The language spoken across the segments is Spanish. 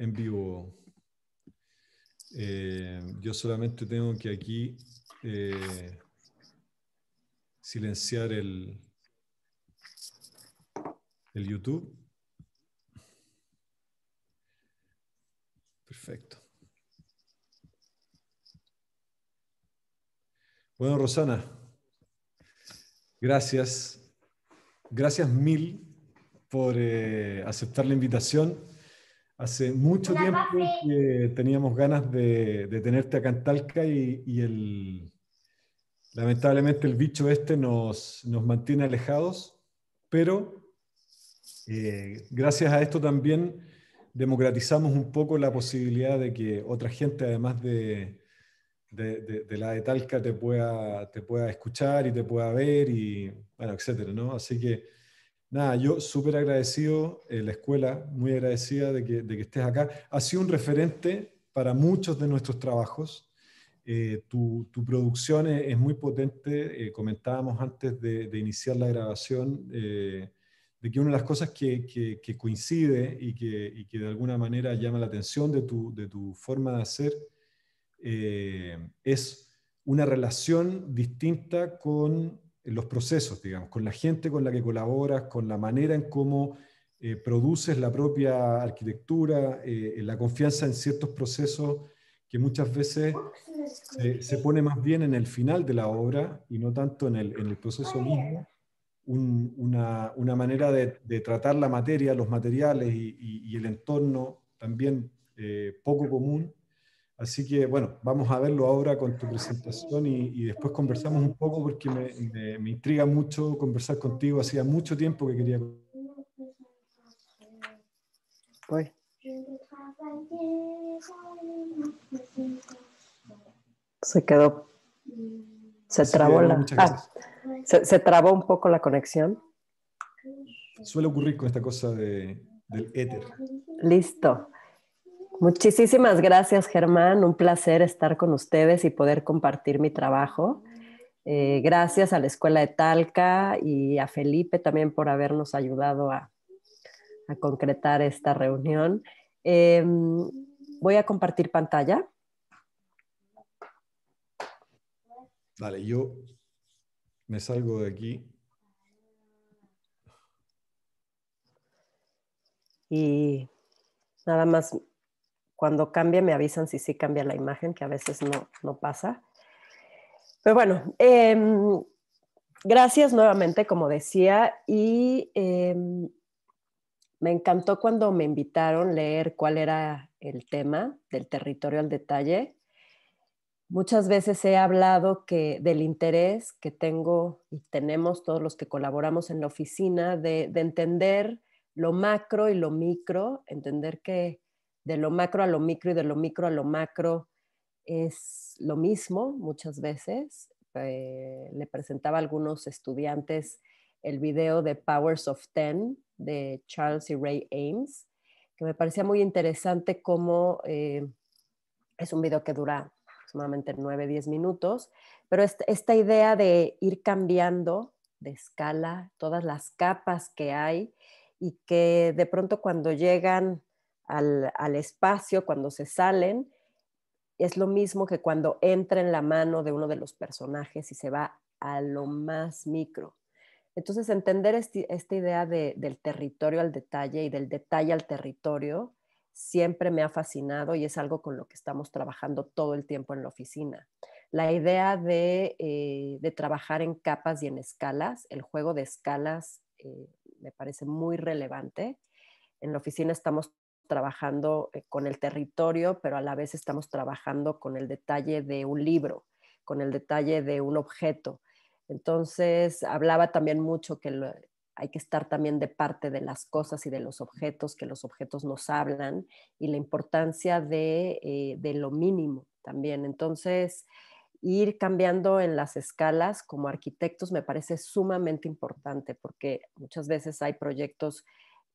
en vivo. Eh, yo solamente tengo que aquí eh, silenciar el, el YouTube. Perfecto. Bueno, Rosana, gracias. Gracias mil por eh, aceptar la invitación. Hace mucho tiempo que teníamos ganas de, tenerte acá en Talca y, lamentablemente el bicho este nos, mantiene alejados, pero eh, gracias a esto también democratizamos un poco la posibilidad de que otra gente, además de, la de Talca, te pueda, te pueda escuchar y te pueda ver y, bueno, etcétera, Así que Nada, yo súper agradecido, eh, la escuela muy agradecida de que, de que, estés acá. Ha sido un referente para muchos de nuestros trabajos. Eh, tu, tu, producción es, muy potente. Eh, comentábamos antes de, iniciar la grabación de que una de las cosas que, que, coincide y que, y que, de alguna manera llama la atención de tu, de tu forma de hacer es una relación distinta con los procesos, digamos, con la gente con la que colaboras, con la manera en cómo eh, produces la propia arquitectura, eh, la confianza en ciertos procesos que muchas veces se, pone más bien en el final de la obra y no tanto en el, proceso mismo. una, manera de, tratar la materia, los materiales y, el entorno también eh, poco común Así que bueno, vamos a verlo ahora con tu presentación y, después conversamos un poco porque me, intriga mucho conversar contigo. Hacía mucho tiempo que quería. Pues. Se quedó. Se trabó la. Ah, se, trabó un poco la conexión. Suele ocurrir con esta cosa del éter. Listo. Muchísimas gracias, Germán. Un placer estar con ustedes y poder compartir mi trabajo. Eh, gracias a la Escuela de Talca y a Felipe también por habernos ayudado a, concretar esta reunión. Em, voy a compartir pantalla. Vale, yo me salgo de aquí. Y nada más cuando cambia me avisan si sí cambia la imagen, que a veces no, pasa. Pero bueno, em, gracias nuevamente, como decía, y em, me encantó cuando me invitaron a leer cuál era el tema del territorio al detalle. Muchas veces he hablado que del interés que tengo y tenemos todos los que colaboramos en la oficina de entender lo macro y lo micro, entender que de lo macro a lo micro y de lo micro a lo macro es lo mismo muchas veces. Eh, le presentaba a algunos estudiantes el video de Powers of Ten de Charles y Ray Ames, que me parecía muy interesante como eh, es un video que dura aproximadamente 9, 10 minutos, pero esta idea de ir cambiando de escala, todas las capas que hay y que de pronto cuando llegan al, al espacio cuando se salen, es lo mismo que cuando entra en la mano de uno de los personajes y se va a lo más micro. Entonces, entender esta idea del territorio al detalle y del detalle al territorio siempre me ha fascinado y es algo con lo que estamos trabajando todo el tiempo en la oficina. La idea de, eh, de trabajar en capas y en escalas, el juego de escalas eh, me parece muy relevante. En la oficina estamos trabajando eh, con el territorio, pero a la vez estamos trabajando con el detalle de un libro, con el detalle de un objeto. Entonces, hablaba también mucho que hay que estar también de parte de las cosas y de los objetos, que los objetos nos hablan y la importancia de, eh, de lo mínimo también. Entonces, ir cambiando en las escalas como arquitectos me parece sumamente importante porque muchas veces hay proyectos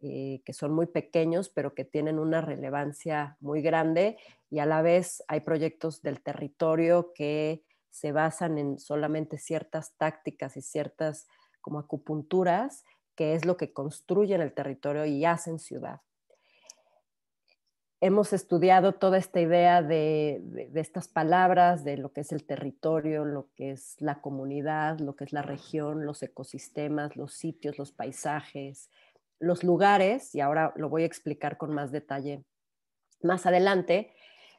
eh, que son muy pequeños, pero que tienen una relevancia muy grande y a la vez hay proyectos del territorio que se basan en solamente ciertas tácticas y ciertas como acupunturas, que es lo que construyen el territorio y hacen ciudad. Hemos estudiado toda esta idea de estas palabras, de lo que es el territorio, lo que es la comunidad, lo que es la región, los ecosistemas, los sitios, los paisajes, los lugares, y ahora lo voy a explicar con más detalle más adelante,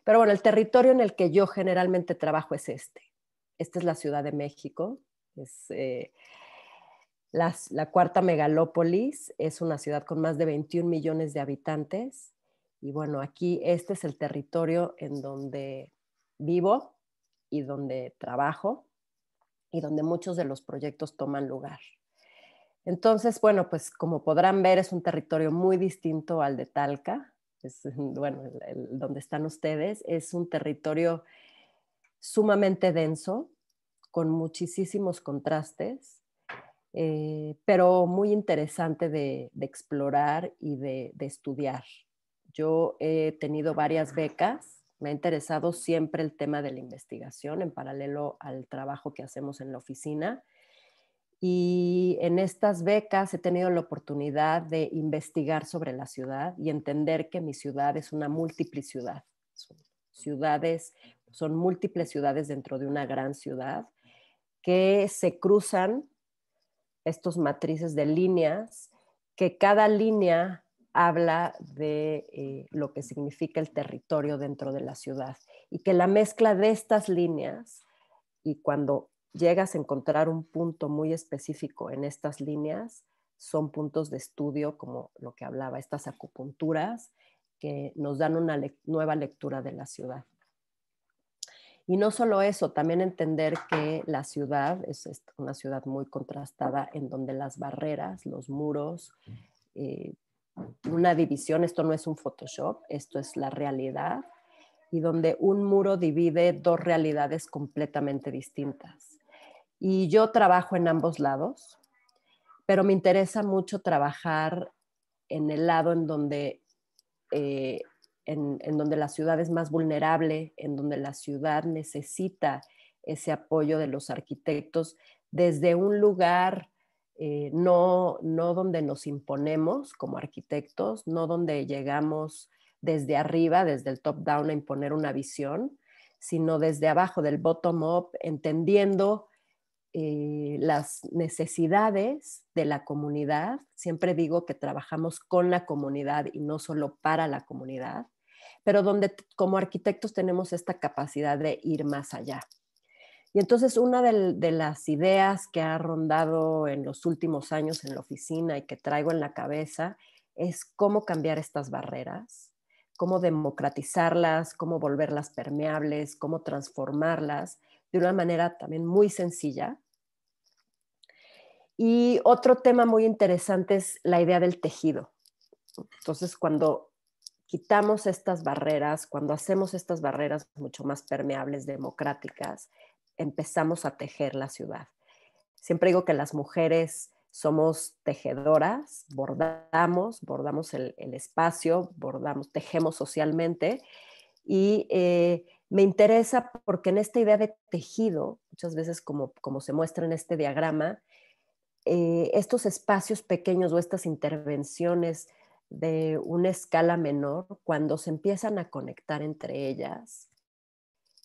pero bueno, el territorio en el que yo generalmente trabajo es este. Esta es la Ciudad de México, es eh, la, la cuarta megalópolis, es una ciudad con más de 21 millones de habitantes, y bueno, aquí este es el territorio en donde vivo y donde trabajo y donde muchos de los proyectos toman lugar. Entonces, bueno, pues como podrán ver, es un territorio muy distinto al de Talca, es, bueno, donde están ustedes, es un territorio sumamente denso, con muchísimos contrastes, eh, pero muy interesante de, explorar y de, estudiar. Yo he tenido varias becas, me ha interesado siempre el tema de la investigación en paralelo al trabajo que hacemos en la oficina y en estas becas he tenido la oportunidad de investigar sobre la ciudad y entender que mi ciudad es una múltiple ciudad. ciudades, son múltiples ciudades dentro de una gran ciudad que se cruzan estos matrices de líneas, que cada línea habla de eh, lo que significa el territorio dentro de la ciudad y que la mezcla de estas líneas y cuando llegas a encontrar un punto muy específico en estas líneas, son puntos de estudio como lo que hablaba, estas acupunturas que nos dan una nueva lectura de la ciudad. Y no solo eso, también entender que la ciudad es una ciudad muy contrastada en donde las barreras, los muros, eh, una división, esto no es un Photoshop, esto es la realidad, y donde un muro divide dos realidades completamente distintas y yo trabajo en ambos lados, pero me interesa mucho trabajar en el lado en donde, eh, en, donde la ciudad es más vulnerable, en donde la ciudad necesita ese apoyo de los arquitectos desde un lugar eh, no, no donde nos imponemos como arquitectos, no donde llegamos desde arriba, desde el top down a imponer una visión, sino desde abajo, del bottom up, entendiendo eh, las necesidades de la comunidad. Siempre digo que trabajamos con la comunidad y no solo para la comunidad, pero donde como arquitectos tenemos esta capacidad de ir más allá. Y entonces una de las ideas que ha rondado en los últimos años en la oficina y que traigo en la cabeza es cómo cambiar estas barreras, cómo democratizarlas, cómo volverlas permeables, cómo transformarlas de una manera también muy sencilla, y otro tema muy interesante es la idea del tejido. Entonces, cuando quitamos estas barreras, cuando hacemos estas barreras mucho más permeables, democráticas, empezamos a tejer la ciudad. Siempre digo que las mujeres somos tejedoras, bordamos, bordamos el, espacio, bordamos, tejemos socialmente y eh, me interesa porque en esta idea de tejido, muchas veces como se muestra en este diagrama, eh, estos espacios pequeños o estas intervenciones de una escala menor, cuando se empiezan a conectar entre ellas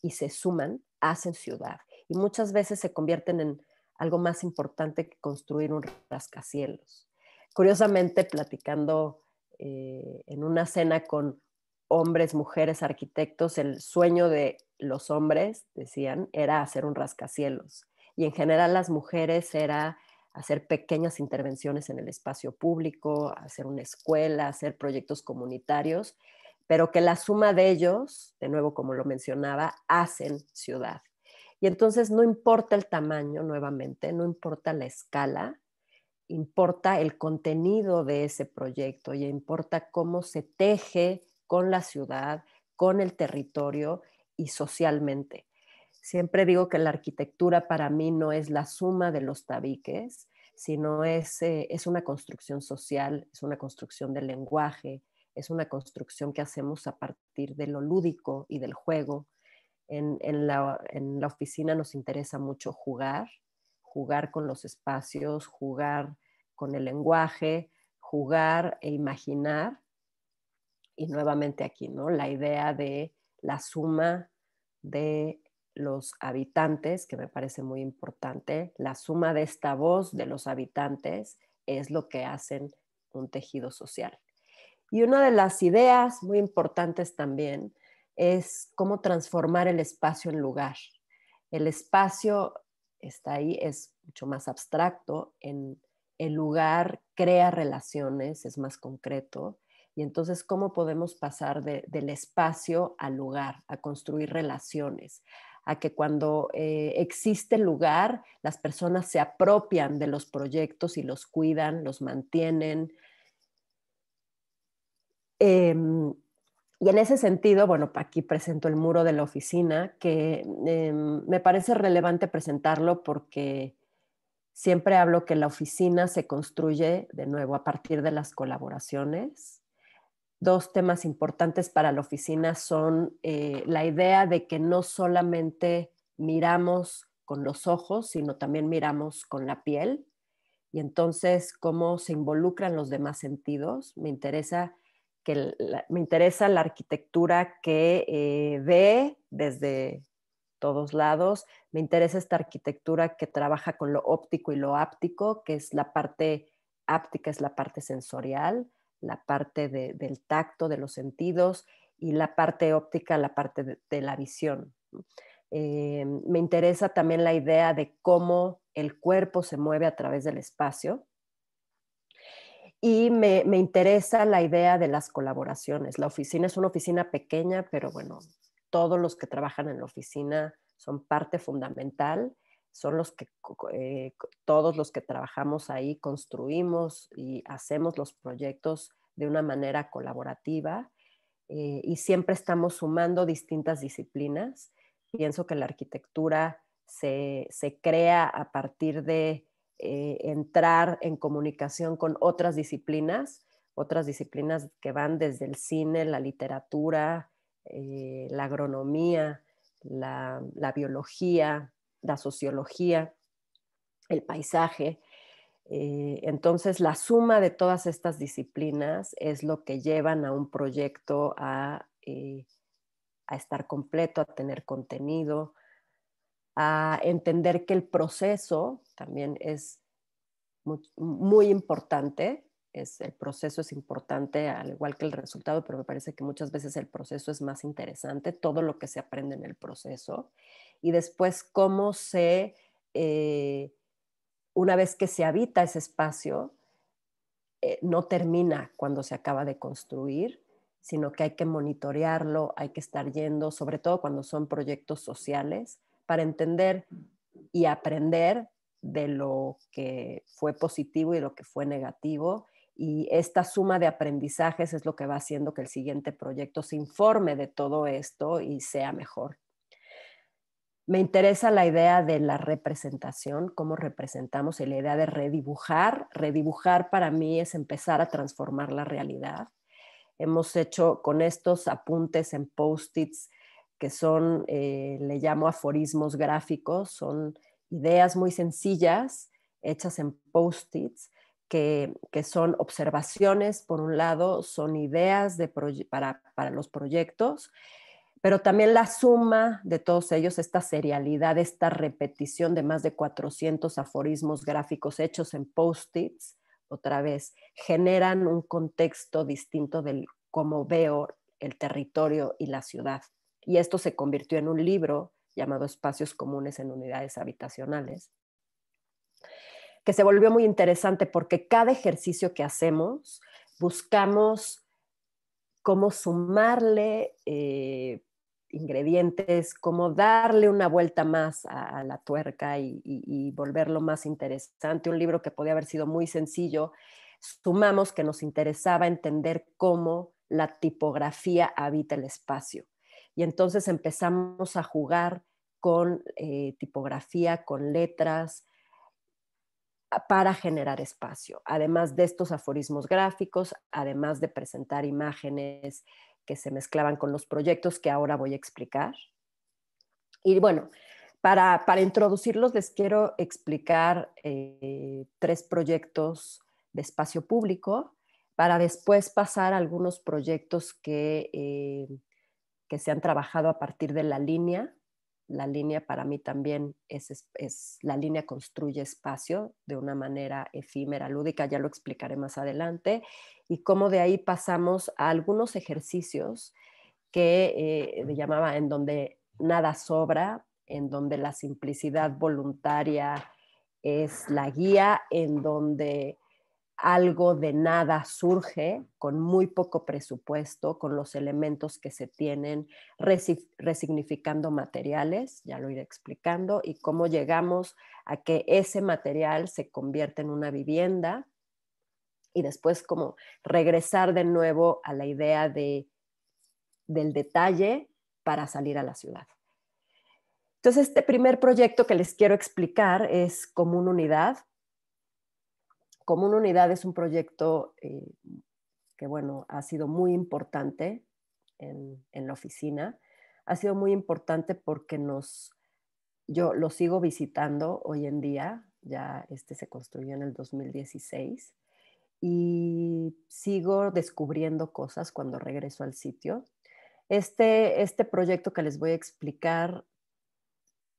y se suman, hacen ciudad. Y muchas veces se convierten en algo más importante que construir un rascacielos. Curiosamente, platicando eh, en una cena con hombres, mujeres, arquitectos, el sueño de los hombres, decían, era hacer un rascacielos. Y en general las mujeres era hacer pequeñas intervenciones en el espacio público, hacer una escuela, hacer proyectos comunitarios, pero que la suma de ellos, de nuevo como lo mencionaba, hacen ciudad. Y entonces no importa el tamaño nuevamente, no importa la escala, importa el contenido de ese proyecto y importa cómo se teje con la ciudad, con el territorio y socialmente. Siempre digo que la arquitectura para mí no es la suma de los tabiques, sino es, eh, es una construcción social, es una construcción del lenguaje, es una construcción que hacemos a partir de lo lúdico y del juego. En, la, en la oficina nos interesa mucho jugar, jugar con los espacios, jugar con el lenguaje, jugar e imaginar. Y nuevamente aquí, ¿no? La idea de la suma de los habitantes, que me parece muy importante. La suma de esta voz de los habitantes es lo que hacen un tejido social. Y una de las ideas muy importantes también es cómo transformar el espacio en lugar. El espacio está ahí, es mucho más abstracto, en el lugar crea relaciones, es más concreto. Y entonces, ¿cómo podemos pasar del espacio al lugar, a construir relaciones, a que cuando eh, existe lugar, las personas se apropian de los proyectos y los cuidan, los mantienen. Em, y en ese sentido, bueno, aquí presento el muro de la oficina, que em, me parece relevante presentarlo porque siempre hablo que la oficina se construye de nuevo a partir de las colaboraciones dos temas importantes para la oficina son eh, la idea de que no solamente miramos con los ojos, sino también miramos con la piel. Y entonces, cómo se involucran los demás sentidos. Me interesa, que la, me interesa la arquitectura que eh, ve desde todos lados. Me interesa esta arquitectura que trabaja con lo óptico y lo áptico, que es la parte áptica, es la parte sensorial la parte del tacto, de los sentidos y la parte óptica, la parte de, la visión. Eh, me interesa también la idea de cómo el cuerpo se mueve a través del espacio. Y me interesa la idea de las colaboraciones. La oficina es una oficina pequeña, pero bueno, todos los que trabajan en la oficina son parte fundamental son los que eh, todos los que trabajamos ahí construimos y hacemos los proyectos de una manera colaborativa eh, y siempre estamos sumando distintas disciplinas. Pienso que la arquitectura se, crea a partir de eh, entrar en comunicación con otras disciplinas, otras disciplinas que van desde el cine, la literatura, la agronomía, la biología, la sociología, el paisaje. Eh, entonces, la suma de todas estas disciplinas es lo que llevan a un proyecto a, eh, estar completo, a tener contenido, a entender que el proceso también es muy, importante, el proceso es importante al igual que el resultado, pero me parece que muchas veces el proceso es más interesante, todo lo que se aprende en el proceso y después cómo se, eh, una vez que se habita ese espacio, eh, no termina cuando se acaba de construir, sino que hay que monitorearlo, hay que estar yendo, sobre todo cuando son proyectos sociales, para entender y aprender de lo que fue positivo y lo que fue negativo. Y esta suma de aprendizajes es lo que va haciendo que el siguiente proyecto se informe de todo esto y sea mejor. Me interesa la idea de la representación, cómo representamos y la idea de redibujar. Redibujar para mí es empezar a transformar la realidad. Hemos hecho con estos apuntes en post-its que son, eh, le llamo aforismos gráficos, son ideas muy sencillas hechas en post-its que, son observaciones, por un lado, son ideas para, para los proyectos pero también la suma de todos ellos, esta serialidad, esta repetición de más de 400 aforismos gráficos hechos en post-its, otra vez, generan un contexto distinto del cómo veo el territorio y la ciudad. Y esto se convirtió en un libro llamado Espacios Comunes en Unidades Habitacionales, que se volvió muy interesante porque cada ejercicio que hacemos buscamos cómo sumarle eh, ingredientes, como darle una vuelta más a, la tuerca y, volverlo más interesante. Un libro que podía haber sido muy sencillo. Sumamos que nos interesaba entender cómo la tipografía habita el espacio. Y entonces empezamos a jugar con eh, tipografía, con letras, para generar espacio, además de estos aforismos gráficos, además de presentar imágenes, que se mezclaban con los proyectos que ahora voy a explicar. Y bueno, para, introducirlos les quiero explicar eh, tres proyectos de espacio público para después pasar a algunos proyectos que eh, se han trabajado a partir de la línea la línea para mí también es, es, la línea construye espacio de una manera efímera, lúdica, ya lo explicaré más adelante, y cómo de ahí pasamos a algunos ejercicios que eh, llamaba en donde nada sobra, en donde la simplicidad voluntaria es la guía, en donde algo de nada surge con muy poco presupuesto, con los elementos que se tienen, resignificando materiales, ya lo iré explicando, y cómo llegamos a que ese material se convierta en una vivienda y después como regresar de nuevo a la idea del detalle para salir a la ciudad. Entonces, este primer proyecto que les quiero explicar es como una Unidad, como unidad es un proyecto eh, que, bueno, ha sido muy importante en, la oficina. Ha sido muy importante porque nos, yo lo sigo visitando hoy en día, ya este se construyó en el 2016, y sigo descubriendo cosas cuando regreso al sitio. Este, este proyecto que les voy a explicar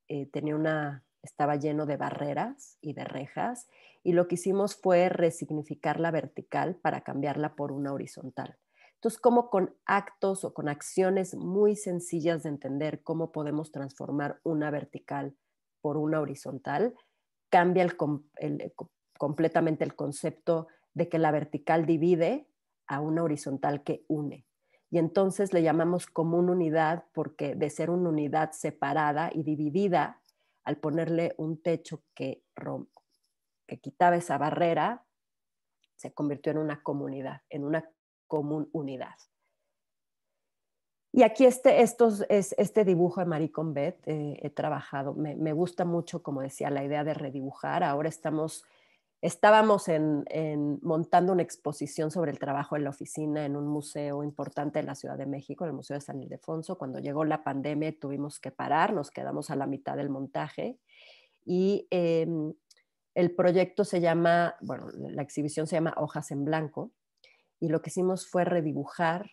eh, tenía una estaba lleno de barreras y de rejas, y lo que hicimos fue resignificar la vertical para cambiarla por una horizontal. Entonces, como con actos o con acciones muy sencillas de entender cómo podemos transformar una vertical por una horizontal, cambia completamente el concepto de que la vertical divide a una horizontal que une. Y entonces le llamamos común unidad porque de ser una unidad separada y dividida al ponerle un techo que, que quitaba esa barrera, se convirtió en una comunidad, en una común unidad. Y aquí este, estos, es, este dibujo de Marie Combet eh, he trabajado, me, me, gusta mucho, como decía, la idea de redibujar. Ahora estamos estábamos en, montando una exposición sobre el trabajo en la oficina en un museo importante de la Ciudad de México, el Museo de San Ildefonso. Cuando llegó la pandemia tuvimos que parar, nos quedamos a la mitad del montaje y em, el proyecto se llama, bueno, la exhibición se llama Hojas en Blanco y lo que hicimos fue redibujar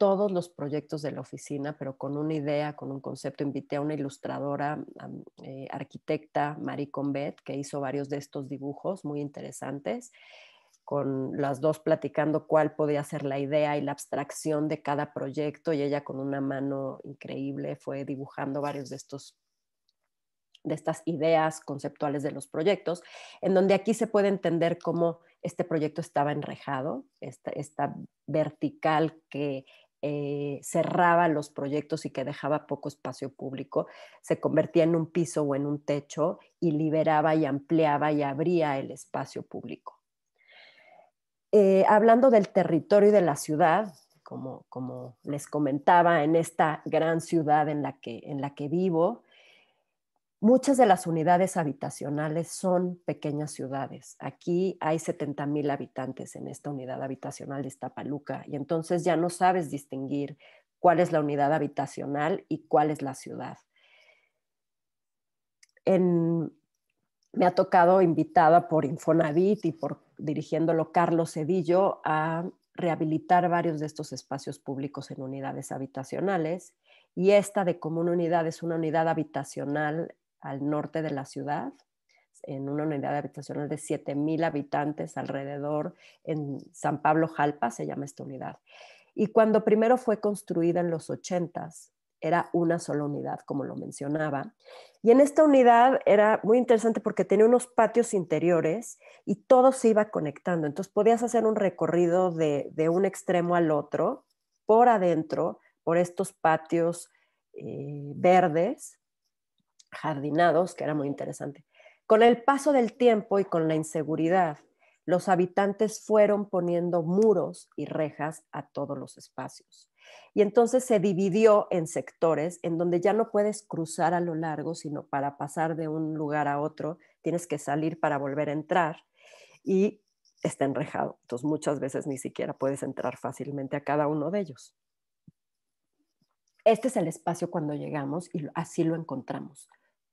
todos los proyectos de la oficina, pero con una idea, con un concepto. Invité a una ilustradora, eh, arquitecta, Marie Combet, que hizo varios de estos dibujos muy interesantes, con las dos platicando cuál podía ser la idea y la abstracción de cada proyecto, y ella con una mano increíble fue dibujando varios de estos de estas ideas conceptuales de los proyectos, en donde aquí se puede entender cómo este proyecto estaba enrejado, esta vertical que eh, cerraba los proyectos y que dejaba poco espacio público, se convertía en un piso o en un techo y liberaba y ampliaba y abría el espacio público. Eh, hablando del territorio y de la ciudad, como, como, les comentaba, en esta gran ciudad en la que, en la que vivo, Muchas de las unidades habitacionales son pequeñas ciudades. Aquí hay 70 mil habitantes en esta unidad habitacional de Iztapaluca y entonces ya no sabes distinguir cuál es la unidad habitacional y cuál es la ciudad. me ha tocado invitada por Infonavit y por dirigiéndolo Carlos Cedillo a rehabilitar varios de estos espacios públicos en unidades habitacionales y esta de común unidad es una unidad habitacional al norte de la ciudad, en una unidad habitacional de 7.000 habitantes alrededor en San Pablo Jalpa, se llama esta unidad. Y cuando primero fue construida en los 80s, era una sola unidad, como lo mencionaba. Y en esta unidad era muy interesante porque tenía unos patios interiores y todo se iba conectando. Entonces podías hacer un recorrido de, un extremo al otro, por adentro, por estos patios eh, verdes, jardinados, que era muy interesante. Con el paso del tiempo y con la inseguridad, los habitantes fueron poniendo muros y rejas a todos los espacios. Y entonces se dividió en sectores en donde ya no puedes cruzar a lo largo, sino para pasar de un lugar a otro, tienes que salir para volver a entrar y está enrejado. Entonces muchas veces ni siquiera puedes entrar fácilmente a cada uno de ellos. Este es el espacio cuando llegamos y así lo encontramos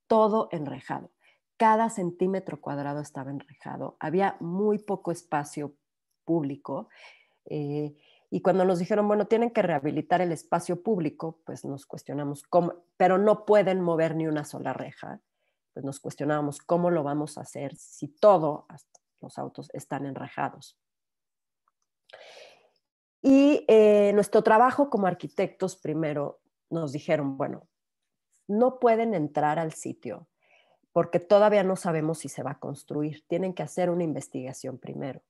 todo enrejado. Cada centímetro cuadrado estaba enrejado, había muy poco espacio público. Eh, y cuando nos dijeron, bueno, tienen que rehabilitar el espacio público, pues nos cuestionamos cómo, pero no pueden mover ni una sola reja, pues nos cuestionábamos cómo lo vamos a hacer si todos los autos, están enrejados. Y eh, nuestro trabajo como arquitectos primero nos dijeron, bueno, no pueden entrar al sitio porque todavía no sabemos si se va a construir. Tienen que hacer una investigación primero.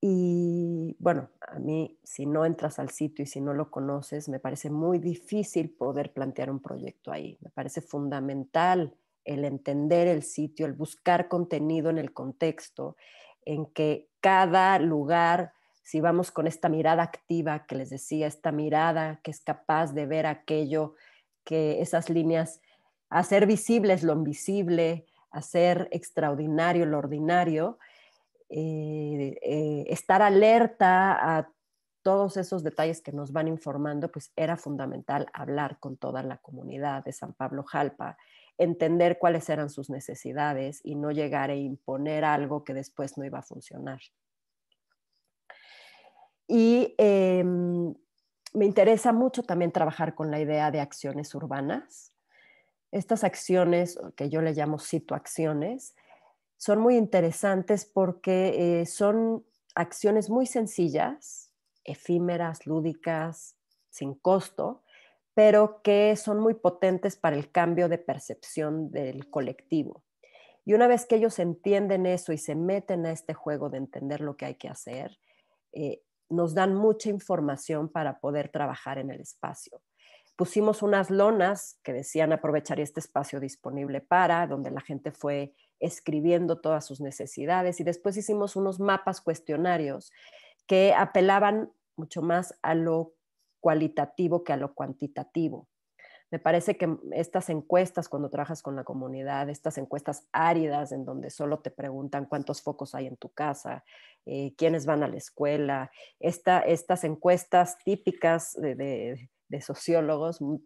Y bueno, a mí si no entras al sitio y si no lo conoces, me parece muy difícil poder plantear un proyecto ahí. Me parece fundamental el entender el sitio, el buscar contenido en el contexto, en que cada lugar, si vamos con esta mirada activa que les decía, esta mirada que es capaz de ver aquello que esas líneas, hacer visibles lo invisible, hacer extraordinario lo ordinario, eh, eh, estar alerta a todos esos detalles que nos van informando, pues era fundamental hablar con toda la comunidad de San Pablo Jalpa, entender cuáles eran sus necesidades y no llegar a imponer algo que después no iba a funcionar. Y em, me interesa mucho también trabajar con la idea de acciones urbanas. Estas acciones, que yo le llamo situaciones, son muy interesantes porque eh, son acciones muy sencillas, efímeras, lúdicas, sin costo, pero que son muy potentes para el cambio de percepción del colectivo. Y una vez que ellos entienden eso y se meten a este juego de entender lo que hay que hacer, eh, nos dan mucha información para poder trabajar en el espacio. Pusimos unas lonas que decían aprovechar este espacio disponible para, donde la gente fue escribiendo todas sus necesidades y después hicimos unos mapas cuestionarios que apelaban mucho más a lo cualitativo que a lo cuantitativo. Me parece que mm, estas encuestas, cuando trabajas con la comunidad, estas encuestas áridas en donde solo te preguntan cuántos focos hay en tu casa, eh, quiénes van a la escuela, estas encuestas típicas de, sociólogos mm,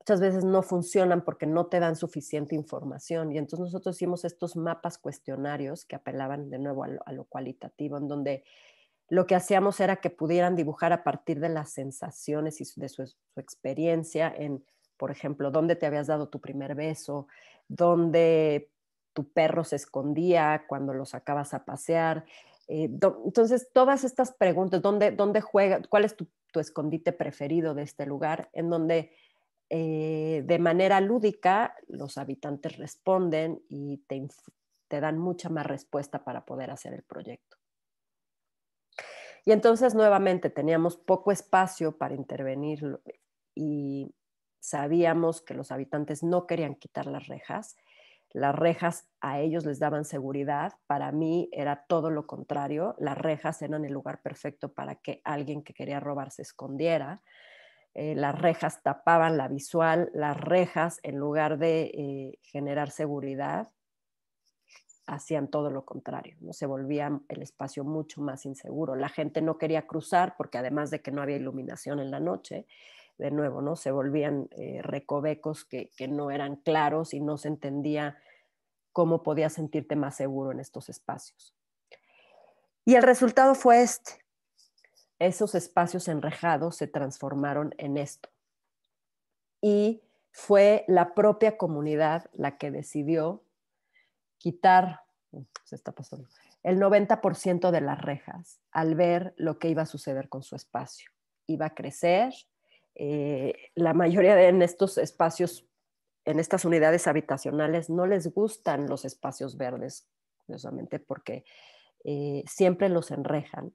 muchas veces no funcionan porque no te dan suficiente información. Y entonces nosotros hicimos estos mapas cuestionarios que apelaban de nuevo a lo cualitativo, en donde lo que hacíamos era que pudieran dibujar a partir de las sensaciones y de su, experiencia en, por ejemplo, dónde te habías dado tu primer beso, dónde tu perro se escondía cuando los sacabas a pasear. Eh, entonces, todas estas preguntas, ¿dónde, dónde juega? ¿Cuál es tu, escondite preferido de este lugar? En donde eh, de manera lúdica los habitantes responden y te dan mucha más respuesta para poder hacer el proyecto. Y entonces nuevamente teníamos poco espacio para intervenir y sabíamos que los habitantes no querían quitar las rejas. Las rejas a ellos les daban seguridad, para mí era todo lo contrario, las rejas eran el lugar perfecto para que alguien que quería robar se escondiera. Eh, las rejas tapaban la visual, las rejas en lugar de eh, generar seguridad hacían todo lo contrario, ¿no? se volvía el espacio mucho más inseguro. La gente no quería cruzar porque además de que no había iluminación en la noche, de nuevo, ¿no? se volvían eh, recovecos que, que, no eran claros y no se entendía cómo podías sentirte más seguro en estos espacios. Y el resultado fue este. Esos espacios enrejados se transformaron en esto. Y fue la propia comunidad la que decidió quitar, se está pasando, el 90% de las rejas al ver lo que iba a suceder con su espacio. Iba a crecer, eh, la mayoría de en estos espacios, en estas unidades habitacionales, no les gustan los espacios verdes, curiosamente, porque eh, siempre los enrejan.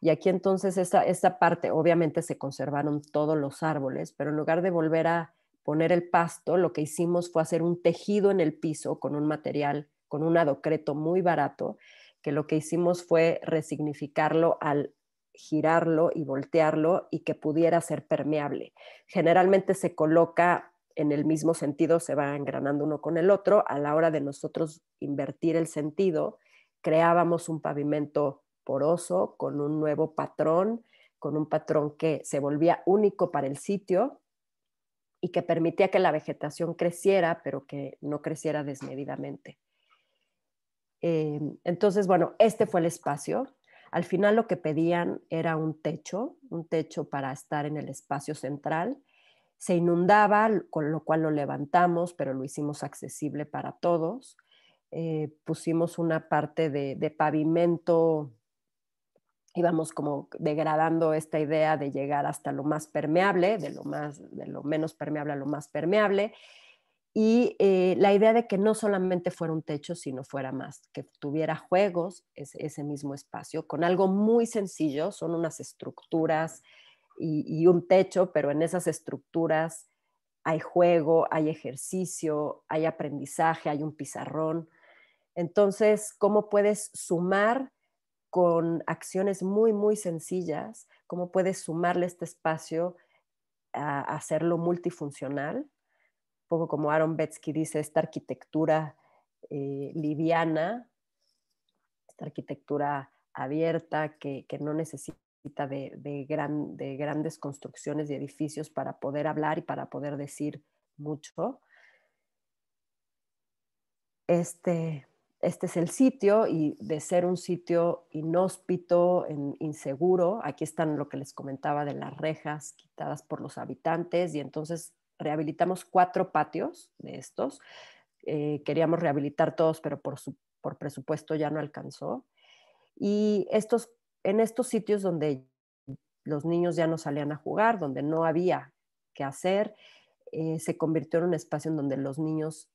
Y aquí entonces esta, esta parte, obviamente se conservaron todos los árboles, pero en lugar de volver a poner el pasto, lo que hicimos fue hacer un tejido en el piso con un material con un adocreto muy barato, que lo que hicimos fue resignificarlo al girarlo y voltearlo y que pudiera ser permeable. Generalmente se coloca en el mismo sentido, se va engranando uno con el otro. A la hora de nosotros invertir el sentido, creábamos un pavimento poroso con un nuevo patrón, con un patrón que se volvía único para el sitio y que permitía que la vegetación creciera, pero que no creciera desmedidamente. Eh, entonces, bueno, este fue el espacio. Al final lo que pedían era un techo, un techo para estar en el espacio central. Se inundaba, con lo cual lo levantamos, pero lo hicimos accesible para todos. Eh, pusimos una parte de, pavimento, íbamos como degradando esta idea de llegar hasta lo más permeable, de lo, de lo menos permeable a lo más permeable y eh, la idea de que no solamente fuera un techo, sino fuera más, que tuviera juegos, ese mismo espacio, con algo muy sencillo, son unas estructuras y, un techo, pero en esas estructuras hay juego, hay ejercicio, hay aprendizaje, hay un pizarrón. Entonces, ¿cómo puedes sumar con acciones muy, muy sencillas? ¿Cómo puedes sumarle este espacio a hacerlo multifuncional? poco como Aaron Betsky dice, esta arquitectura eh, liviana, esta arquitectura abierta que, no necesita de, grandes construcciones y edificios para poder hablar y para poder decir mucho. Este, este es el sitio y de ser un sitio inhóspito, inseguro, aquí están lo que les comentaba de las rejas quitadas por los habitantes y entonces rehabilitamos cuatro patios de estos. Eh, queríamos rehabilitar todos, pero por, presupuesto ya no alcanzó. Y en estos sitios donde los niños ya no salían a jugar, donde no había que hacer, eh, se convirtió en un espacio en donde los niños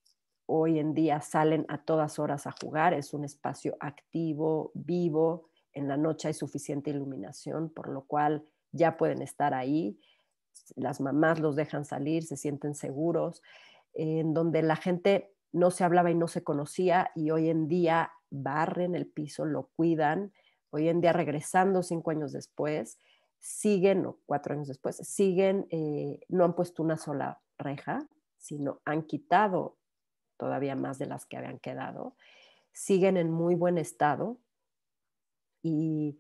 hoy en día salen a todas horas a jugar. Es un espacio activo, vivo. En la noche hay suficiente iluminación, por lo cual ya pueden estar ahí las mamás los dejan salir, se sienten seguros, en donde la gente no se hablaba y no se conocía y hoy en día barren el piso, lo cuidan, hoy en día regresando cinco años después, siguen, o cuatro años después, siguen, eh, no han puesto una sola reja, sino han quitado todavía más de las que habían quedado, siguen en muy buen estado y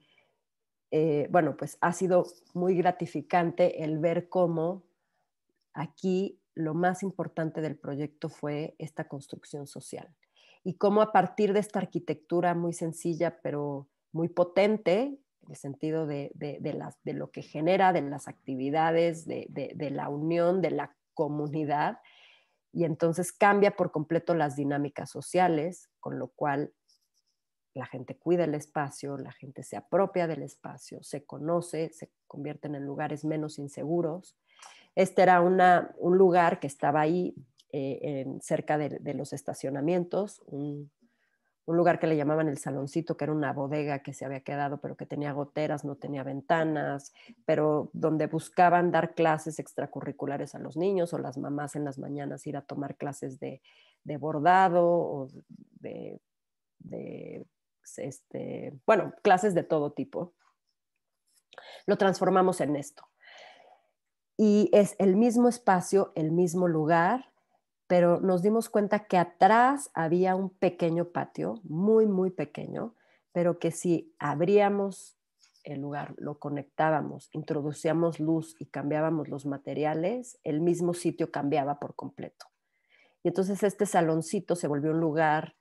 eh, bueno, pues ha sido muy gratificante el ver cómo aquí lo más importante del proyecto fue esta construcción social y cómo a partir de esta arquitectura muy sencilla pero muy potente, en el sentido de, de lo que genera, de las actividades, de, la unión, de la comunidad, y entonces cambia por completo las dinámicas sociales, con lo cual la gente cuida el espacio, la gente se apropia del espacio, se conoce, se convierten en lugares menos inseguros. Este era una, un lugar que estaba ahí eh, en, cerca de, los estacionamientos, un, lugar que le llamaban el saloncito, que era una bodega que se había quedado, pero que tenía goteras, no tenía ventanas, pero donde buscaban dar clases extracurriculares a los niños o las mamás en las mañanas ir a tomar clases de, bordado o de este, bueno, clases de todo tipo. Lo transformamos en esto. Y es el mismo espacio, el mismo lugar, pero nos dimos cuenta que atrás había un pequeño patio, muy, muy pequeño, pero que si abríamos el lugar, lo conectábamos, introducíamos luz y cambiábamos los materiales, el mismo sitio cambiaba por completo. Y entonces este saloncito se volvió un lugar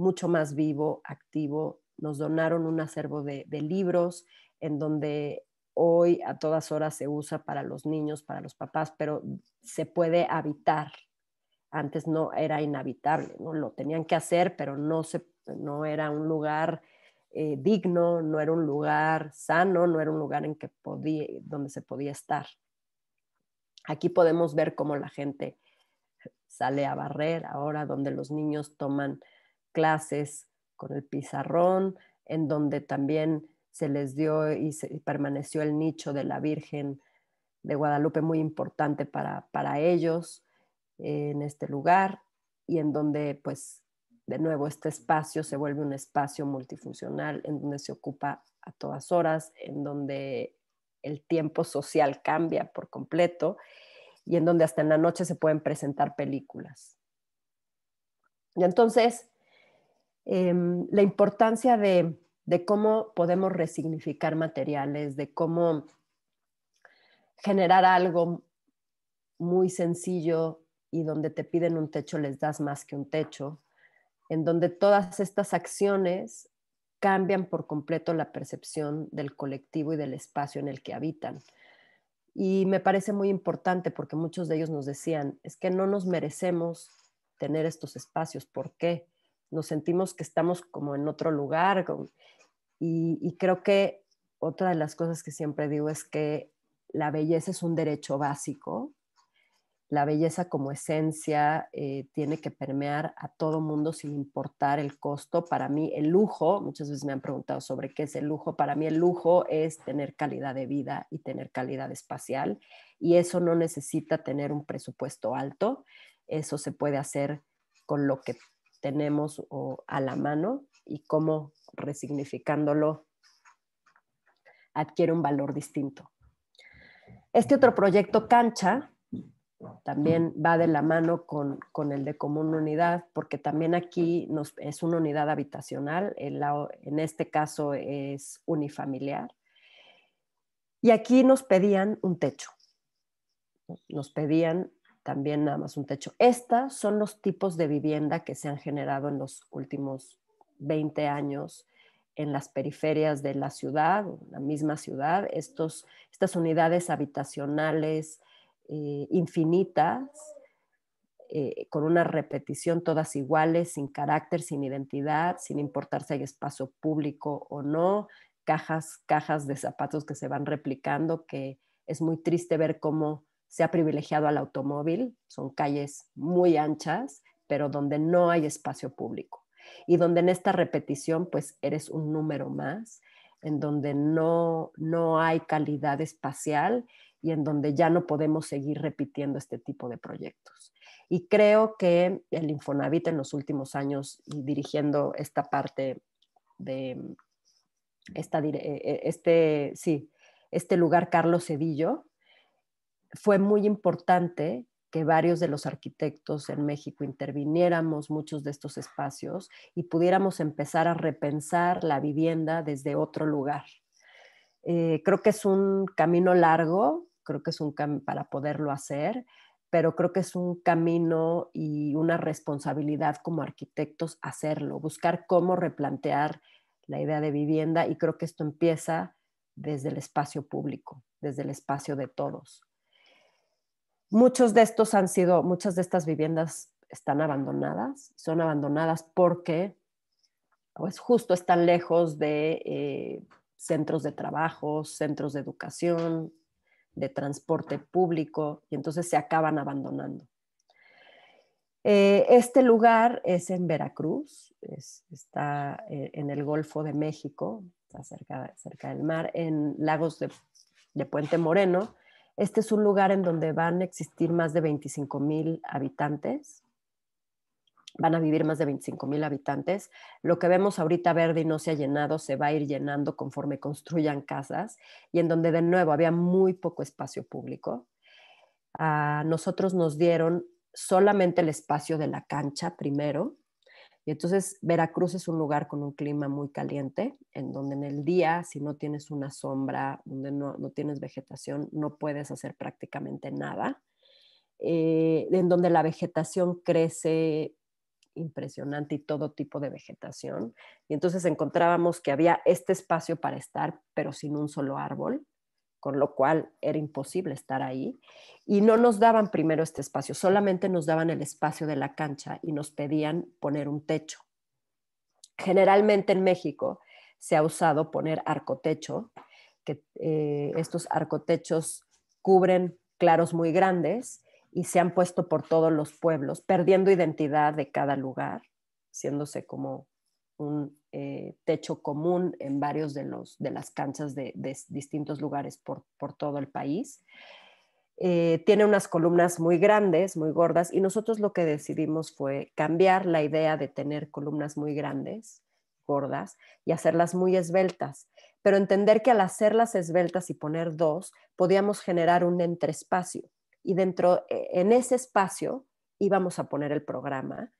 mucho más vivo, activo. Nos donaron un acervo de, libros en donde hoy a todas horas se usa para los niños, para los papás, pero se puede habitar. Antes no era inhabitable, ¿no? lo tenían que hacer, pero no, no era un lugar eh, digno, no era un lugar sano, no era un lugar en que podía, donde se podía estar. Aquí podemos ver cómo la gente sale a barrer ahora, donde los niños toman clases con el pizarrón, en donde también se les dio y, permaneció el nicho de la Virgen de Guadalupe muy importante para, ellos eh, en este lugar y en donde pues de nuevo este espacio se vuelve un espacio multifuncional en donde se ocupa a todas horas, en donde el tiempo social cambia por completo y en donde hasta en la noche se pueden presentar películas. Y entonces Em, la importancia de, de cómo podemos resignificar materiales, de cómo generar algo muy sencillo y donde te piden un techo les das más que un techo, en donde todas estas acciones cambian por completo la percepción del colectivo y del espacio en el que habitan. Y me parece muy importante porque muchos de ellos nos decían, es que no nos merecemos tener estos espacios, ¿por qué? nos sentimos que estamos como en otro lugar. y, creo que otra de las cosas que siempre digo es que la belleza es un derecho básico. La belleza como esencia eh, tiene que permear a todo mundo sin importar el costo. Para mí el lujo, muchas veces me han preguntado sobre qué es el lujo, para mí el lujo es tener calidad de vida y tener calidad espacial y eso no necesita tener un presupuesto alto, eso se puede hacer con lo que tenemos a la mano y cómo resignificándolo adquiere un valor distinto. Este otro proyecto, Cancha, también va de la mano con, el de Común Unidad, porque también aquí nos, es una unidad habitacional, en, en este caso es unifamiliar. Y aquí nos pedían un techo, nos pedían también nada más un techo. Estas son los tipos de vivienda que se han generado en los últimos 20 años en las periferias de la ciudad, la misma ciudad, estos, estas unidades habitacionales eh, infinitas, eh, con una repetición todas iguales, sin carácter, sin identidad, sin importar si hay espacio público o no, cajas, cajas de zapatos que se van replicando, que es muy triste ver cómo se ha privilegiado al automóvil, son calles muy anchas, pero donde no hay espacio público y donde en esta repetición pues eres un número más, en donde no, hay calidad espacial y en donde ya no podemos seguir repitiendo este tipo de proyectos. Y creo que el Infonavit en los últimos años, y dirigiendo esta parte de e, e, este, sí, este lugar Carlos Cedillo, fue muy importante que varios de los arquitectos en México interviniéramos muchos de estos espacios y pudiéramos empezar a repensar la vivienda desde otro lugar. Eh, creo que es un camino largo, creo que es un camino para poderlo hacer, pero creo que es un camino y una responsabilidad como arquitectos hacerlo, buscar cómo replantear la idea de vivienda y creo que esto empieza desde el espacio público, desde el espacio de todos. Muchos de estos han sido, muchas de estas viviendas están abandonadas, son abandonadas porque pues justo están lejos de eh, centros de trabajo, centros de educación, de transporte público, y entonces se acaban abandonando. Eh, este lugar es en Veracruz, está eh, en el Golfo de México, está cerca, del mar, en Lagos de Puente Moreno, este es un lugar en donde van a existir más de 25 mil habitantes. Van a vivir más de 25 mil habitantes. Lo que vemos ahorita verde y no se ha llenado se va a ir llenando conforme construyan casas y en donde de nuevo había muy poco espacio público. Ah, nosotros nos dieron solamente el espacio de la cancha primero entonces Veracruz es un lugar con un clima muy caliente, en donde en el día, si no tienes una sombra, donde no, tienes vegetación, no puedes hacer prácticamente nada. Eh, en donde la vegetación crece impresionante y todo tipo de vegetación. Y entonces encontrábamos que había este espacio para estar, pero sin un solo árbol con lo cual era imposible estar ahí, y no nos daban primero este espacio, solamente nos daban el espacio de la cancha y nos pedían poner un techo. Generalmente en México se ha usado poner arcotecho, que eh, estos arcotechos cubren claros muy grandes y se han puesto por todos los pueblos, perdiendo identidad de cada lugar, siéndose como un eh, techo común en varios de, los, de las canchas de, distintos lugares por, todo el país. Eh, tiene unas columnas muy grandes, muy gordas, y nosotros lo que decidimos fue cambiar la idea de tener columnas muy grandes, gordas, y hacerlas muy esbeltas, pero entender que al hacerlas esbeltas y poner dos, podíamos generar un entreespacio, y dentro, eh, en ese espacio íbamos a poner el programa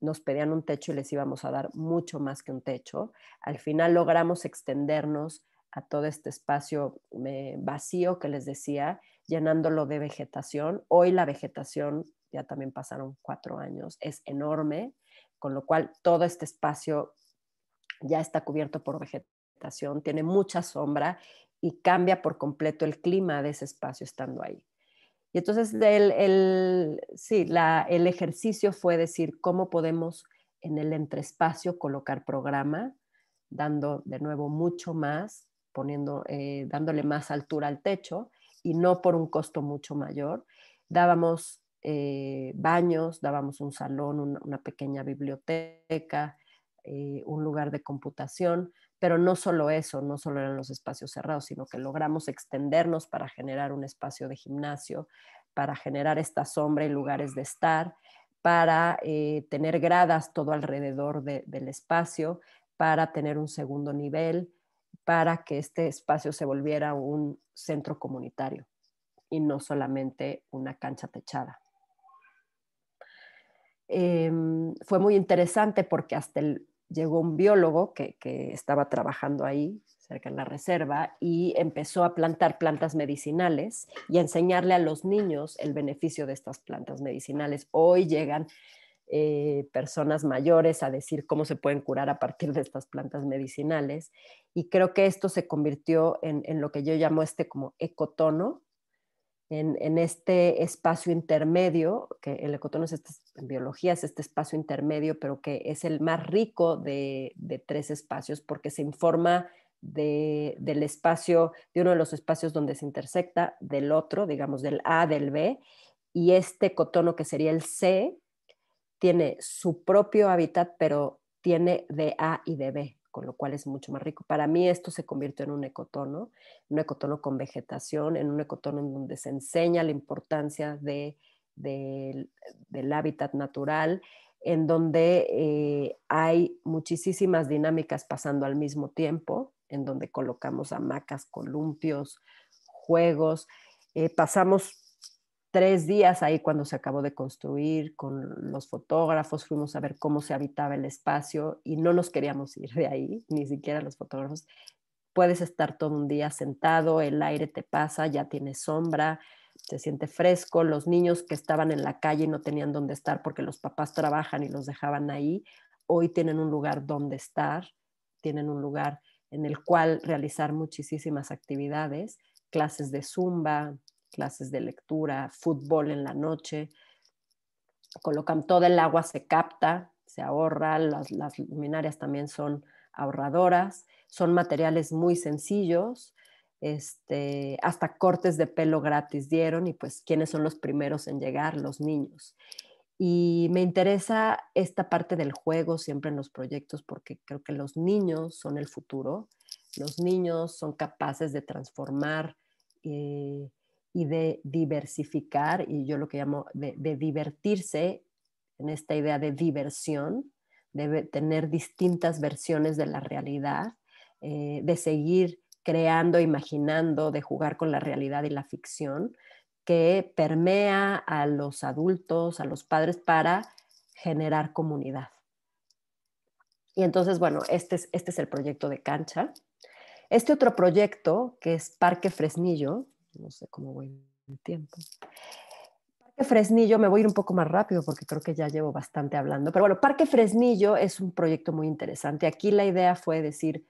nos pedían un techo y les íbamos a dar mucho más que un techo. Al final logramos extendernos a todo este espacio eh, vacío que les decía, llenándolo de vegetación. Hoy la vegetación, ya también pasaron cuatro años, es enorme, con lo cual todo este espacio ya está cubierto por vegetación, tiene mucha sombra y cambia por completo el clima de ese espacio estando ahí. Y entonces el, sí, la, el ejercicio fue decir cómo podemos en el entreespacio colocar programa, dando de nuevo mucho más, poniendo, eh, dándole más altura al techo y no por un costo mucho mayor. Dábamos eh, baños, dábamos un salón, una, pequeña biblioteca, eh, un lugar de computación, pero no solo eso, no solo eran los espacios cerrados, sino que logramos extendernos para generar un espacio de gimnasio, para generar esta sombra y lugares de estar, para eh, tener gradas todo alrededor del espacio, para tener un segundo nivel, para que este espacio se volviera un centro comunitario y no solamente una cancha techada. Em, fue muy interesante porque hasta el llegó un biólogo que, estaba trabajando ahí, cerca en la reserva, y empezó a plantar plantas medicinales y a enseñarle a los niños el beneficio de estas plantas medicinales. Hoy llegan eh, personas mayores a decir cómo se pueden curar a partir de estas plantas medicinales. Y creo que esto se convirtió en, en lo que yo llamo este como ecotono, en, este espacio intermedio, que el ecotono es este, en biología es este espacio intermedio, pero que es el más rico de, tres espacios porque se informa del espacio, de uno de los espacios donde se intersecta, del otro, digamos, del A, del B, y este ecotono que sería el C, tiene su propio hábitat, pero tiene de A y de B con lo cual es mucho más rico. Para mí esto se convirtió en un ecotono, un ecotono con vegetación, en un ecotono en donde se enseña la importancia de, del hábitat natural, en donde eh, hay muchísimas dinámicas pasando al mismo tiempo, en donde colocamos hamacas, columpios, juegos, eh, pasamos tres días ahí cuando se acabó de construir con los fotógrafos, fuimos a ver cómo se habitaba el espacio y no nos queríamos ir de ahí, ni siquiera los fotógrafos. Puedes estar todo un día sentado, el aire te pasa, ya tiene sombra, se siente fresco, los niños que estaban en la calle y no tenían dónde estar porque los papás trabajan y los dejaban ahí, hoy tienen un lugar donde estar, tienen un lugar en el cual realizar muchísimas actividades, clases de zumba, clases de lectura, fútbol en la noche, colocan todo el agua, se capta, se ahorra, las, luminarias también son ahorradoras, son materiales muy sencillos, este, hasta cortes de pelo gratis dieron y pues quiénes son los primeros en llegar, los niños. Y me interesa esta parte del juego siempre en los proyectos porque creo que los niños son el futuro, los niños son capaces de transformar eh, y de diversificar, y yo lo que llamo de, divertirse en esta idea de diversión, de tener distintas versiones de la realidad, eh, de seguir creando, imaginando, de jugar con la realidad y la ficción, que permea a los adultos, a los padres para generar comunidad. Y entonces, bueno, este es, este es el proyecto de cancha. Este otro proyecto, que es Parque Fresnillo, no sé cómo voy en tiempo. Parque Fresnillo, me voy a ir un poco más rápido porque creo que ya llevo bastante hablando, pero bueno, Parque Fresnillo es un proyecto muy interesante. Aquí la idea fue decir,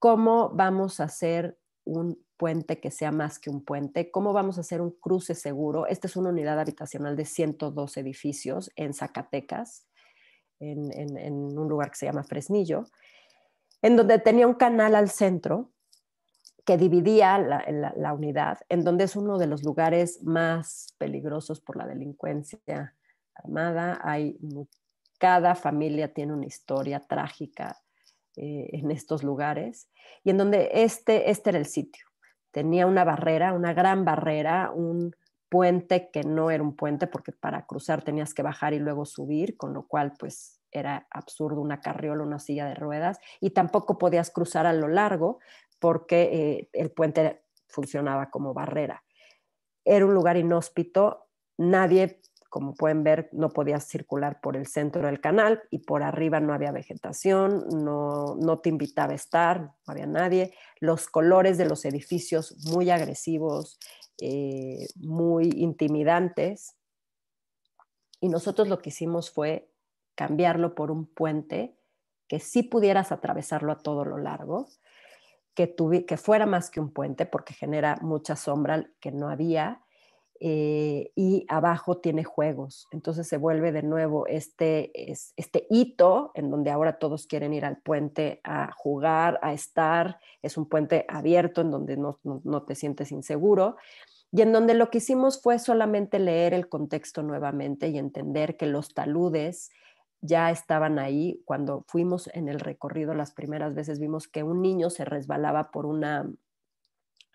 ¿cómo vamos a hacer un puente que sea más que un puente? ¿Cómo vamos a hacer un cruce seguro? Esta es una unidad habitacional de 102 edificios en Zacatecas, en un lugar que se llama Fresnillo, en donde tenía un canal al centro que dividía eh, la, unidad, en donde es uno de los lugares más peligrosos por la delincuencia armada. Hay, cada familia tiene una historia trágica eh, en estos lugares y en donde este, este era el sitio. Tenía una barrera, una gran barrera, un puente que no era un puente porque para cruzar tenías que bajar y luego subir, con lo cual pues era absurdo una carriola, una silla de ruedas, y tampoco podías cruzar a lo largo, porque eh, el puente funcionaba como barrera. Era un lugar inhóspito, nadie, como pueden ver, no podía circular por el centro del canal y por arriba no había vegetación, no, no te invitaba a estar, no había nadie. Los colores de los edificios muy agresivos, eh, muy intimidantes. Y nosotros lo que hicimos fue cambiarlo por un puente que sí pudieras atravesarlo a todo lo largo, que, fuera más que un puente porque genera mucha sombra que no había eh, y abajo tiene juegos. Entonces se vuelve de nuevo este, este, hito en donde ahora todos quieren ir al puente a jugar, a estar. Es un puente abierto en donde no te sientes inseguro. Y en donde lo que hicimos fue solamente leer el contexto nuevamente y entender que los taludes ya estaban ahí. Cuando fuimos en el recorrido las primeras veces vimos que un niño se resbalaba por una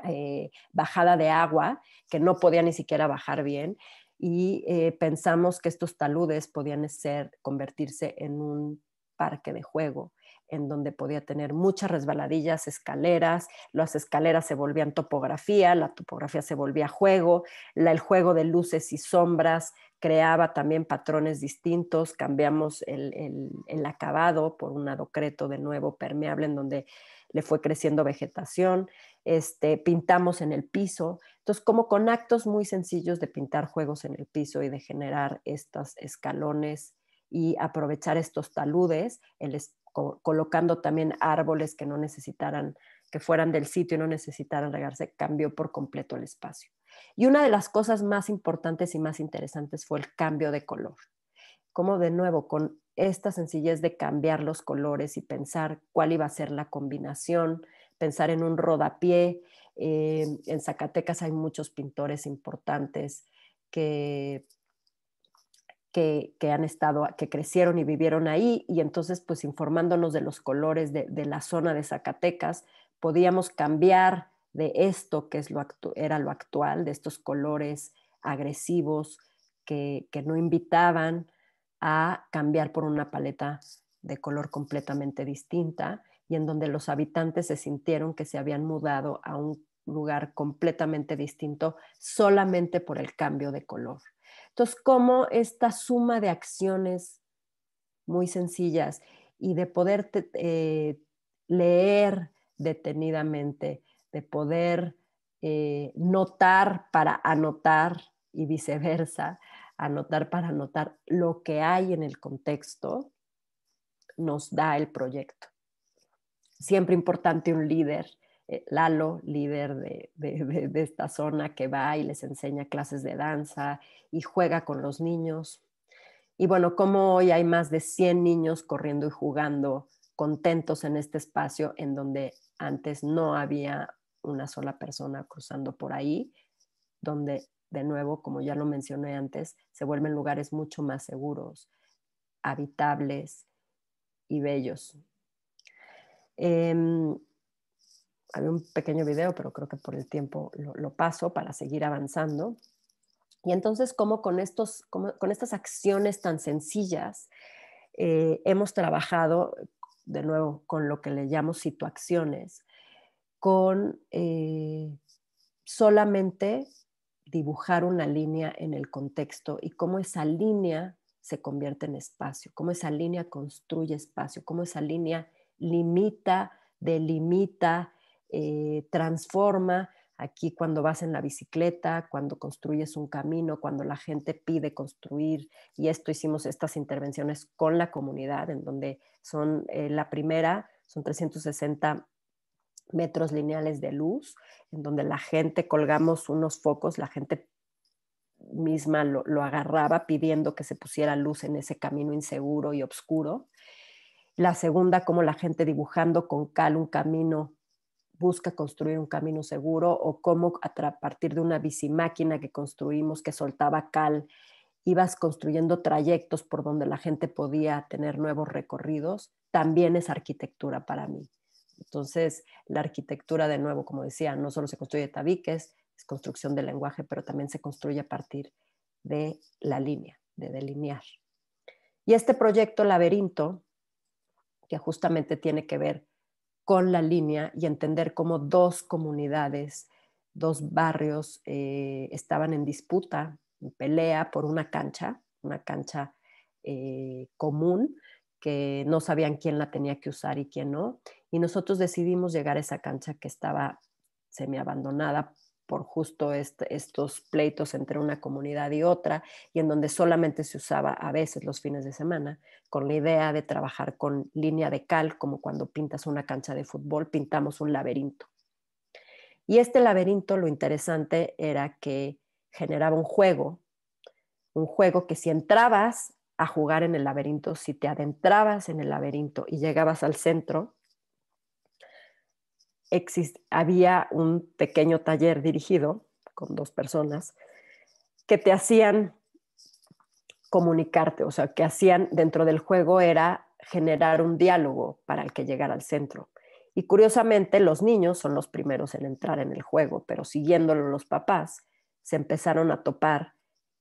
eh, bajada de agua, que no podía ni siquiera bajar bien, y eh, pensamos que estos taludes podían ser, convertirse en un parque de juego en donde podía tener muchas resbaladillas, escaleras, las escaleras se volvían topografía, la topografía se volvía juego, la, el juego de luces y sombras creaba también patrones distintos, cambiamos el, acabado por un adocreto de nuevo permeable en donde le fue creciendo vegetación, este, pintamos en el piso. Entonces, como con actos muy sencillos de pintar juegos en el piso y de generar estos escalones y aprovechar estos taludes, el, colocando también árboles que no necesitaran, que fueran del sitio y no necesitaran regarse, cambió por completo el espacio. Y una de las cosas más importantes y más interesantes fue el cambio de color. Como de nuevo, con esta sencillez de cambiar los colores y pensar cuál iba a ser la combinación, pensar en un rodapié. Eh, en Zacatecas hay muchos pintores importantes que que, han estado, que crecieron y vivieron ahí, y entonces pues informándonos de los colores de, la zona de Zacatecas, podíamos cambiar de esto que era lo actual, de estos colores agresivos que, no invitaban a cambiar por una paleta de color completamente distinta y en donde los habitantes se sintieron que se habían mudado a un lugar completamente distinto solamente por el cambio de color. Entonces, cómo esta suma de acciones muy sencillas y de poder eh, leer detenidamente, de poder eh, notar para anotar y viceversa, anotar para anotar lo que hay en el contexto, nos da el proyecto. Siempre importante un líder eh, Lalo, líder de, esta zona, que va y les enseña clases de danza y juega con los niños. Y bueno, como hoy hay más de 100 niños corriendo y jugando contentos en este espacio en donde antes no había una sola persona cruzando por ahí, donde de nuevo, como ya lo mencioné antes, se vuelven lugares mucho más seguros, habitables y bellos. Em, había un pequeño video, pero creo que por el tiempo lo, paso para seguir avanzando. Y entonces, como con, estos, cómo, con estas acciones tan sencillas eh, hemos trabajado, de nuevo, con lo que le llamo situaciones, con eh, solamente dibujar una línea en el contexto y cómo esa línea se convierte en espacio, cómo esa línea construye espacio, cómo esa línea limita, delimita, eh, transforma aquí cuando vas en la bicicleta, cuando construyes un camino, cuando la gente pide construir, y esto hicimos estas intervenciones con la comunidad, en donde son eh, la primera, son 360 metros lineales de luz, en donde la gente colgamos unos focos, la gente misma lo agarraba pidiendo que se pusiera luz en ese camino inseguro y oscuro. La segunda, como la gente dibujando con cal un camino busca construir un camino seguro o cómo a partir de una bicimáquina que construimos que soltaba cal ibas construyendo trayectos por donde la gente podía tener nuevos recorridos, también es arquitectura para mí. Entonces, la arquitectura, de nuevo, como decía, no solo se construye tabiques, es construcción del lenguaje, pero también se construye a partir de la línea, de delinear. Y este proyecto Laberinto, que justamente tiene que ver con la línea y entender cómo dos comunidades, dos barrios eh, estaban en disputa, en pelea por una cancha, una cancha eh, común, que no sabían quién la tenía que usar y quién no. Y nosotros decidimos llegar a esa cancha que estaba semi abandonada por justo estos pleitos entre una comunidad y otra, y en donde solamente se usaba a veces los fines de semana, con la idea de trabajar con línea de cal, como cuando pintas una cancha de fútbol, pintamos un laberinto. Y este laberinto, lo interesante era que generaba un juego, un juego que si entrabas a jugar en el laberinto, si te adentrabas en el laberinto y llegabas al centro, había un pequeño taller dirigido con dos personas que te hacían comunicarte, o sea, que hacían dentro del juego era generar un diálogo para el que llegara al centro. Y curiosamente, los niños son los primeros en entrar en el juego, pero siguiéndolo los papás, se empezaron a topar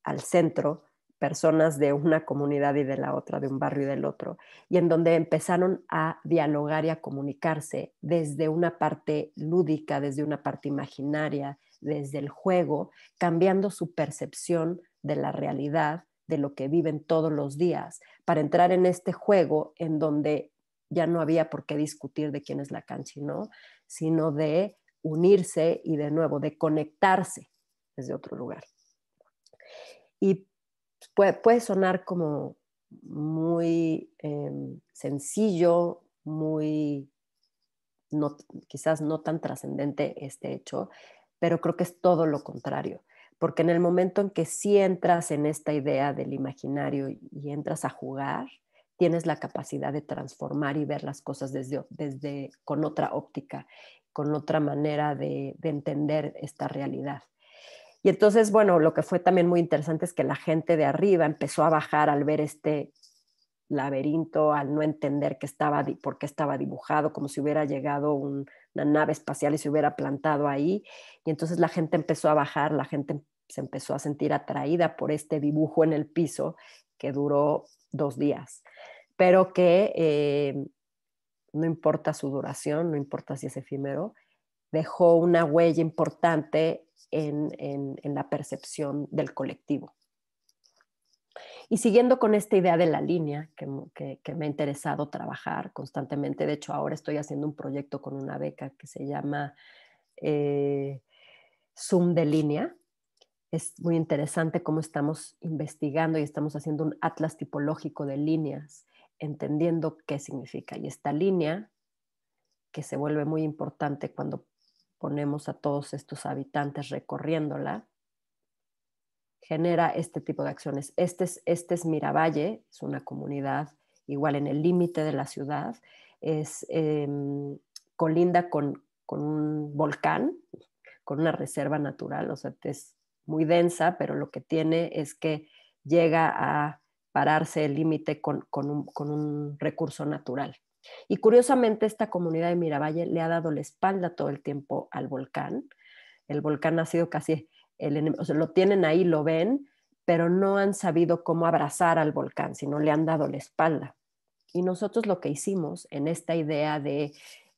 al centro personas de una comunidad y de la otra, de un barrio y del otro, y en donde empezaron a dialogar y a comunicarse desde una parte lúdica, desde una parte imaginaria, desde el juego, cambiando su percepción de la realidad, de lo que viven todos los días, para entrar en este juego en donde ya no había por qué discutir de quién es la cancha, ¿no? sino de unirse y de nuevo, de conectarse desde otro lugar. Y puede, sonar como muy em, sencillo, muy quizás no tan trascendente este hecho, pero creo que es todo lo contrario, porque en el momento en que sí entras en esta idea del imaginario y entras a jugar, tienes la capacidad de transformar y ver las cosas desde, con otra óptica, con otra manera de entender esta realidad. Y entonces, bueno, lo que fue también muy interesante es que la gente de arriba empezó a bajar al ver este laberinto, al no entender que estaba, por qué estaba dibujado, como si hubiera llegado una nave espacial y se hubiera plantado ahí. Y entonces la gente empezó a bajar, la gente em, se empezó a sentir atraída por este dibujo en el piso que duró dos días, pero que eh, no importa su duración, no importa si es efímero, dejó una huella importante en, la percepción del colectivo. Y siguiendo con esta idea de la línea que, me ha interesado trabajar constantemente, de hecho ahora estoy haciendo un proyecto con una beca que se llama eh, Zoom de línea. Es muy interesante cómo estamos investigando y estamos haciendo un atlas tipológico de líneas, entendiendo qué significa. Y esta línea, que se vuelve muy importante cuando ponemos a todos estos habitantes recorriéndola, genera este tipo de acciones. Este es, este es Miravalle, es una comunidad igual en el límite de la ciudad, es em, colinda con, un volcán, con una reserva natural, o sea, es muy densa, pero lo que tiene es que llega a pararse el límite con un recurso natural. Y curiosamente esta comunidad de Miravalle le ha dado la espalda todo el tiempo al volcán. El volcán ha sido casi el enemigo, o lo tienen ahí, lo ven, pero no han sabido cómo abrazar al volcán, sino le han dado la espalda. Y nosotros lo que hicimos en esta idea de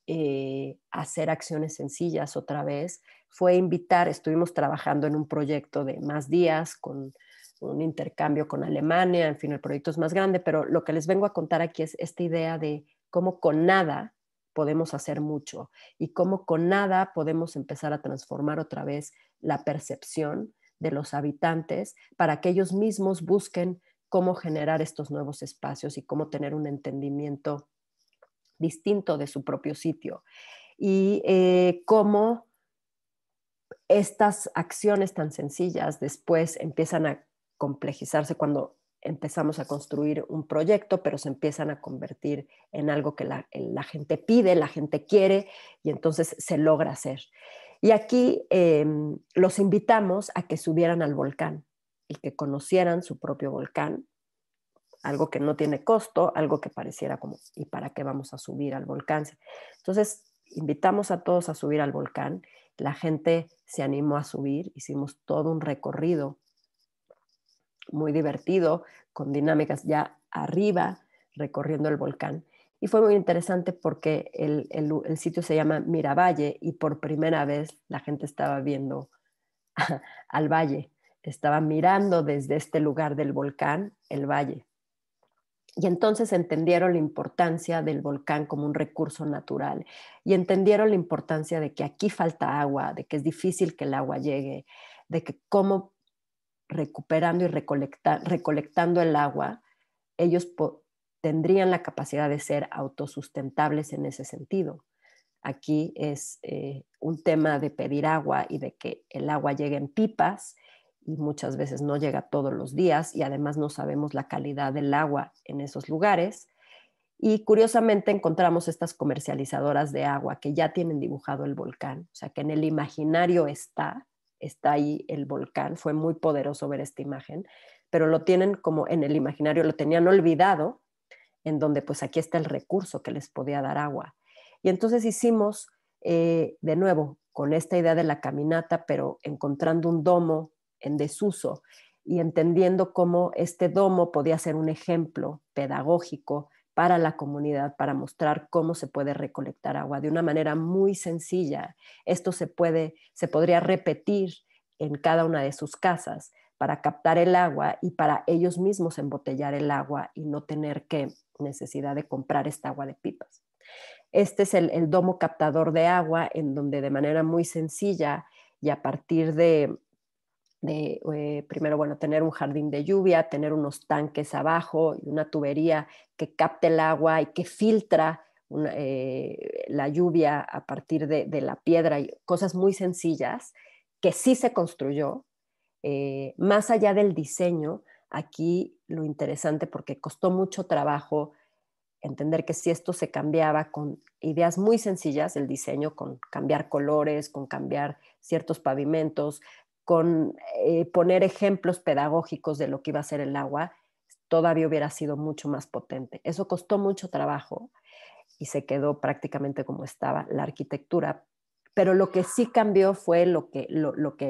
eh, hacer acciones sencillas otra vez fue invitar, estuvimos trabajando en un proyecto de más días con un intercambio con Alemania, en fin, el proyecto es más grande, pero lo que les vengo a contar aquí es esta idea de cómo con nada podemos hacer mucho y cómo con nada podemos empezar a transformar otra vez la percepción de los habitantes para que ellos mismos busquen cómo generar estos nuevos espacios y cómo tener un entendimiento distinto de su propio sitio y eh, cómo estas acciones tan sencillas después empiezan a complejizarse cuando empezamos a construir un proyecto, pero se empiezan a convertir en algo que la, gente pide, la gente quiere y entonces se logra hacer. Y aquí em, los invitamos a que subieran al volcán y que conocieran su propio volcán, algo que no tiene costo, algo que pareciera como, ¿y para qué vamos a subir al volcán? Entonces, invitamos a todos a subir al volcán, la gente se animó a subir, hicimos todo un recorrido muy divertido, con dinámicas ya arriba, recorriendo el volcán. Y fue muy interesante porque el, sitio se llama Miravalle y por primera vez la gente estaba viendo al valle, estaba mirando desde este lugar del volcán el valle. Y entonces entendieron la importancia del volcán como un recurso natural y entendieron la importancia de que aquí falta agua, de que es difícil que el agua llegue, de que cómo recuperando y recolectando el agua, ellos tendrían la capacidad de ser autosustentables en ese sentido. Aquí es eh, un tema de pedir agua y de que el agua llegue en pipas y muchas veces no llega todos los días y además no sabemos la calidad del agua en esos lugares. Y curiosamente encontramos estas comercializadoras de agua que ya tienen dibujado el volcán, o sea que en el imaginario está, está ahí el volcán. Fue muy poderoso ver esta imagen, pero lo tienen como en el imaginario, lo tenían olvidado, en donde pues aquí está el recurso que les podía dar agua. Y entonces hicimos, eh, de nuevo, con esta idea de la caminata, pero encontrando un domo en desuso y entendiendo cómo este domo podía ser un ejemplo pedagógico para la comunidad para mostrar cómo se puede recolectar agua de una manera muy sencilla. Esto se puede se podría repetir en cada una de sus casas para captar el agua y para ellos mismos embotellar el agua y no tener que necesidad de comprar esta agua de pipas. Este es el domo captador de agua en donde de manera muy sencilla y a partir de de eh, primero, bueno, tener un jardín de lluvia, tener unos tanques abajo y una tubería que capte el agua y que filtra eh, la lluvia a partir de, la piedra y cosas muy sencillas que sí se construyó. Eh, más allá del diseño, aquí lo interesante, porque costó mucho trabajo entender que si esto se cambiaba con ideas muy sencillas, el diseño, con cambiar colores, con cambiar ciertos pavimentos, con eh, poner ejemplos pedagógicos de lo que iba a ser el agua, todavía hubiera sido mucho más potente. Eso costó mucho trabajo y se quedó prácticamente como estaba la arquitectura, pero lo que sí cambió fue lo que,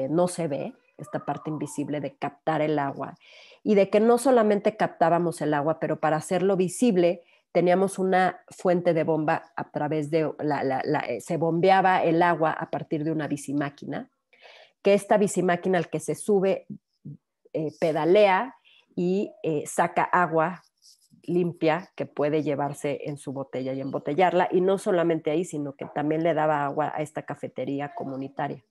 no se ve, esta parte invisible de captar el agua y de que no solamente captábamos el agua, pero para hacerlo visible teníamos una fuente de bomba a través de, la, eh, se bombeaba el agua a partir de una bicimáquina que esta bicimáquina al que se sube eh, pedalea y eh, saca agua limpia que puede llevarse en su botella y embotellarla. Y no solamente ahí, sino que también le daba agua a esta cafetería comunitaria.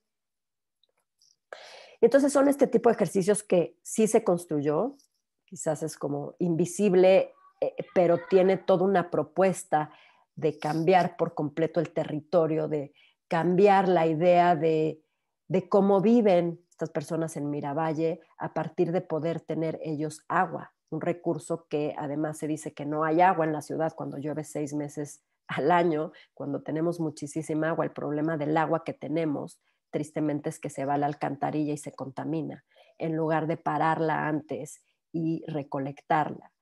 Entonces son este tipo de ejercicios que sí se construyó, quizás es como invisible, eh, pero tiene toda una propuesta de cambiar por completo el territorio, de cambiar la idea de de cómo viven estas personas en Miravalle a partir de poder tener ellos agua, un recurso que además se dice que no hay agua en la ciudad cuando llueve seis meses al año, cuando tenemos muchísima agua. El problema del agua que tenemos, tristemente, es que se va a la alcantarilla y se contamina, en lugar de pararla antes y recolectarla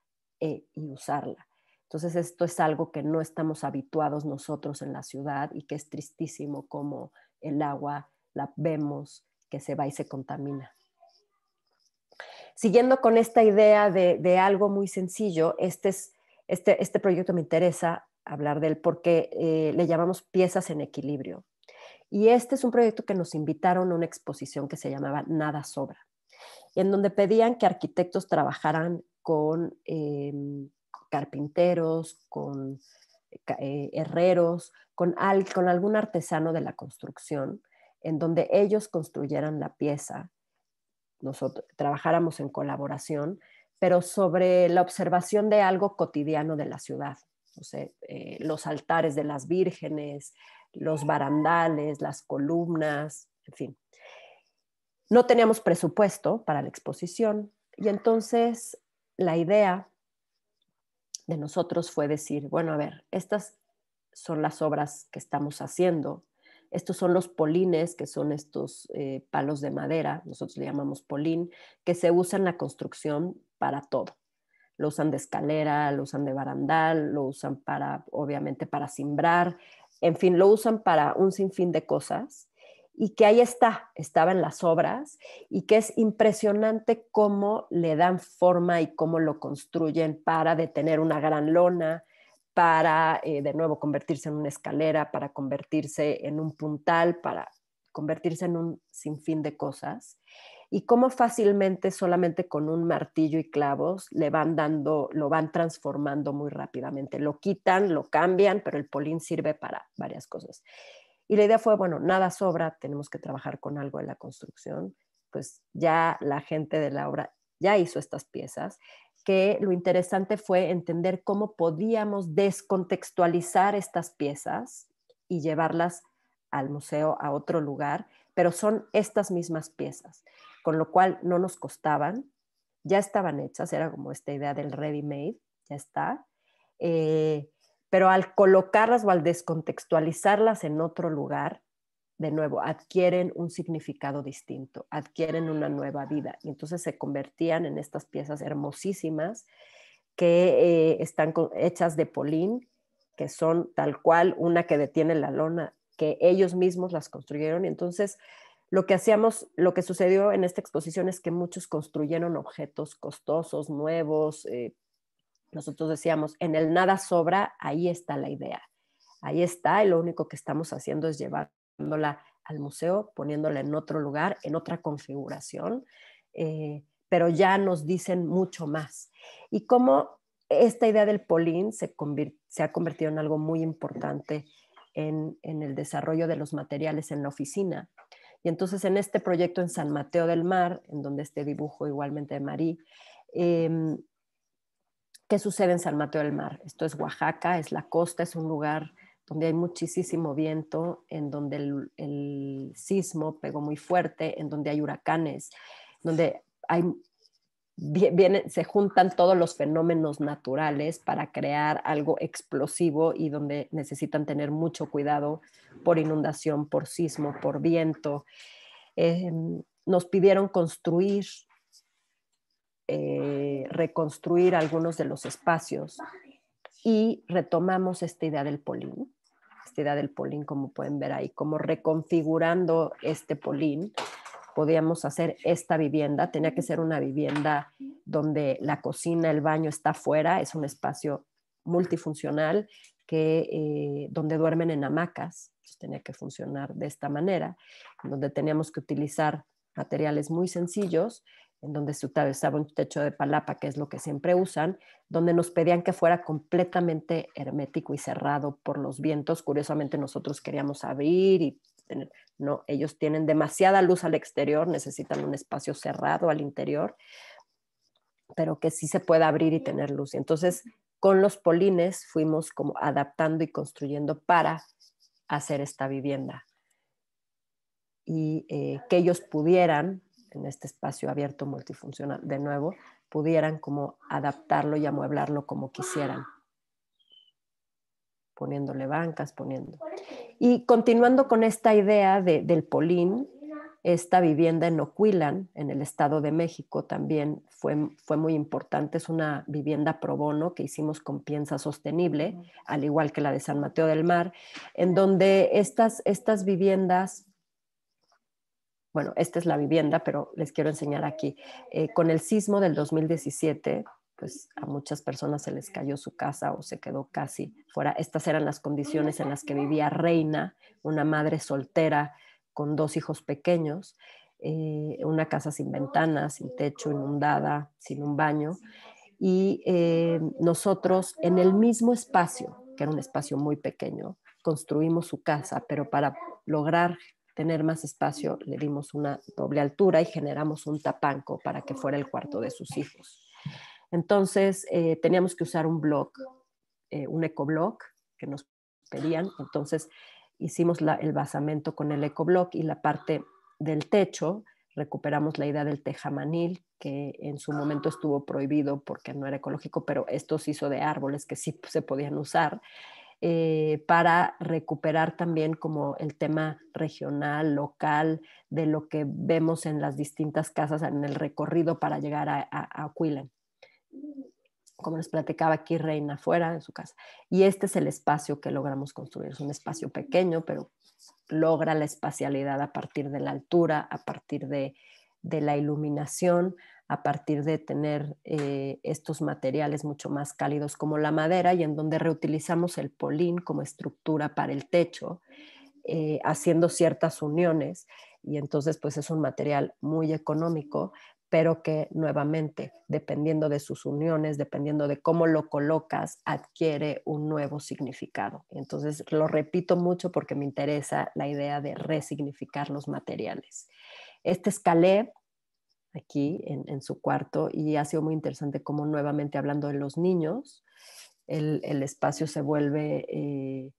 eh, y usarla. Entonces, esto es algo que no estamos habituados nosotros en la ciudad y que es tristísimo como el agua vemos que se va y se contamina. Siguiendo con esta idea de, algo muy sencillo, este, este, este, proyecto me interesa hablar de él porque eh, le llamamos piezas en equilibrio. Y este es un proyecto que nos invitaron a una exposición que se llamaba Nada Sobra, en donde pedían que arquitectos trabajaran con em, carpinteros, con eh, eh, herreros, con algún artesano de la construcción en donde ellos construyeran la pieza, nosotros trabajáramos en colaboración, pero sobre la observación de algo cotidiano de la ciudad, eh, los altares de las vírgenes, los barandales, las columnas, en fin. No teníamos presupuesto para la exposición y entonces la idea de nosotros fue decir, bueno, a ver, estas son las obras que estamos haciendo, estos son los polines, que son estos eh, palos de madera, nosotros le llamamos polín, que se usan en la construcción para todo. Lo usan de escalera, lo usan de barandal, lo usan para, obviamente, para simbrar, en fin, lo usan para un sinfín de cosas y que ahí está, estaba en las obras y que es impresionante cómo le dan forma y cómo lo construyen para detener una gran lona, para eh, de nuevo convertirse en una escalera, para convertirse en un puntal, para convertirse en un sinfín de cosas. Y cómo fácilmente solamente con un martillo y clavos le van dando, lo van transformando muy rápidamente. Lo quitan, lo cambian, pero el polín sirve para varias cosas. Y la idea fue, bueno, nada sobra, tenemos que trabajar con algo en la construcción. Pues ya la gente de la obra ya hizo estas piezas que lo interesante fue entender cómo podíamos descontextualizar estas piezas y llevarlas al museo, a otro lugar, pero son estas mismas piezas, con lo cual no nos costaban, ya estaban hechas, era como esta idea del ready-made, ya está, eh, pero al colocarlas o al descontextualizarlas en otro lugar, de nuevo, adquieren un significado distinto, adquieren una nueva vida. Y entonces se convertían en estas piezas hermosísimas que eh, están hechas de polín, que son tal cual una que detiene la lona, que ellos mismos las construyeron. Y entonces lo que hacíamos, lo que sucedió en esta exposición es que muchos construyeron objetos costosos, nuevos. Eh, nosotros decíamos, en el nada sobra, ahí está la idea ahí está y lo único que estamos haciendo es llevar poniéndola al museo, poniéndola en otro lugar, en otra configuración, eh, pero ya nos dicen mucho más. Y cómo esta idea del polín se, ha convertido en algo muy importante en, el desarrollo de los materiales en la oficina. Y entonces en este proyecto en San Mateo del Mar, en donde este dibujo igualmente de Marí, em, ¿qué sucede en San Mateo del Mar? Esto es Oaxaca, es la costa, es un lugar donde hay muchísimo viento, en donde el, sismo pegó muy fuerte, en donde hay huracanes, donde se juntan todos los fenómenos naturales para crear algo explosivo y donde necesitan tener mucho cuidado por inundación, por sismo, por viento. Em, nos pidieron construir, eh, reconstruir algunos de los espacios y retomamos esta idea del polín del polín, como pueden ver ahí, como reconfigurando este polín, podíamos hacer esta vivienda. Tenía que ser una vivienda donde la cocina, el baño está fuera, es un espacio multifuncional que, eh, donde duermen en hamacas, tenía que funcionar de esta manera, donde teníamos que utilizar materiales muy sencillos en donde se utilizaba un techo de palapa, que es lo que siempre usan, donde nos pedían que fuera completamente hermético y cerrado por los vientos. Curiosamente nosotros queríamos abrir y no, ellos tienen demasiada luz al exterior, necesitan un espacio cerrado al interior, pero que sí se pueda abrir y tener luz. entonces con los polines fuimos como adaptando y construyendo para hacer esta vivienda y eh, que ellos pudieran en este espacio abierto multifuncional, de nuevo, pudieran como adaptarlo y amueblarlo como quisieran, poniéndole bancas, poniendo. Y continuando con esta idea de, del Polín, esta vivienda en Oquilan, en el Estado de México, también fue, fue muy importante. Es una vivienda pro bono que hicimos con piensa sostenible, al igual que la de San Mateo del Mar, en donde estas, estas viviendas bueno, esta es la vivienda, pero les quiero enseñar aquí. Eh, con el sismo del 2017, pues a muchas personas se les cayó su casa o se quedó casi fuera. Estas eran las condiciones en las que vivía Reina, una madre soltera con dos hijos pequeños, eh, una casa sin ventanas, sin techo, inundada, sin un baño. Y eh, nosotros en el mismo espacio, que era un espacio muy pequeño, construimos su casa, pero para lograr tener más espacio, le dimos una doble altura y generamos un tapanco para que fuera el cuarto de sus hijos. Entonces, eh, teníamos que usar un blog, eh, un ecoblock que nos pedían. Entonces, hicimos el basamento con el ecoblock y la parte del techo, recuperamos la idea del tejamanil, que en su momento estuvo prohibido porque no era ecológico, pero esto se hizo de árboles que sí se podían usar. Eh, para recuperar también como el tema regional, local, de lo que vemos en las distintas casas en el recorrido para llegar a, a, Como les platicaba aquí, Reina afuera en su casa. Y este es el espacio que logramos construir. Es un espacio pequeño, pero logra la espacialidad a partir de la altura, a partir de la iluminación, a partir de tener eh, estos materiales mucho más cálidos como la madera y en donde reutilizamos el polín como estructura para el techo, eh, haciendo ciertas uniones y entonces pues es un material muy económico, pero que nuevamente, dependiendo de sus uniones, dependiendo de cómo lo colocas, adquiere un nuevo significado. Entonces, lo repito mucho porque me interesa la idea de resignificar los materiales. Este escalé aquí en, su cuarto y ha sido muy interesante cómo nuevamente hablando de los niños, el, espacio se vuelve, eh,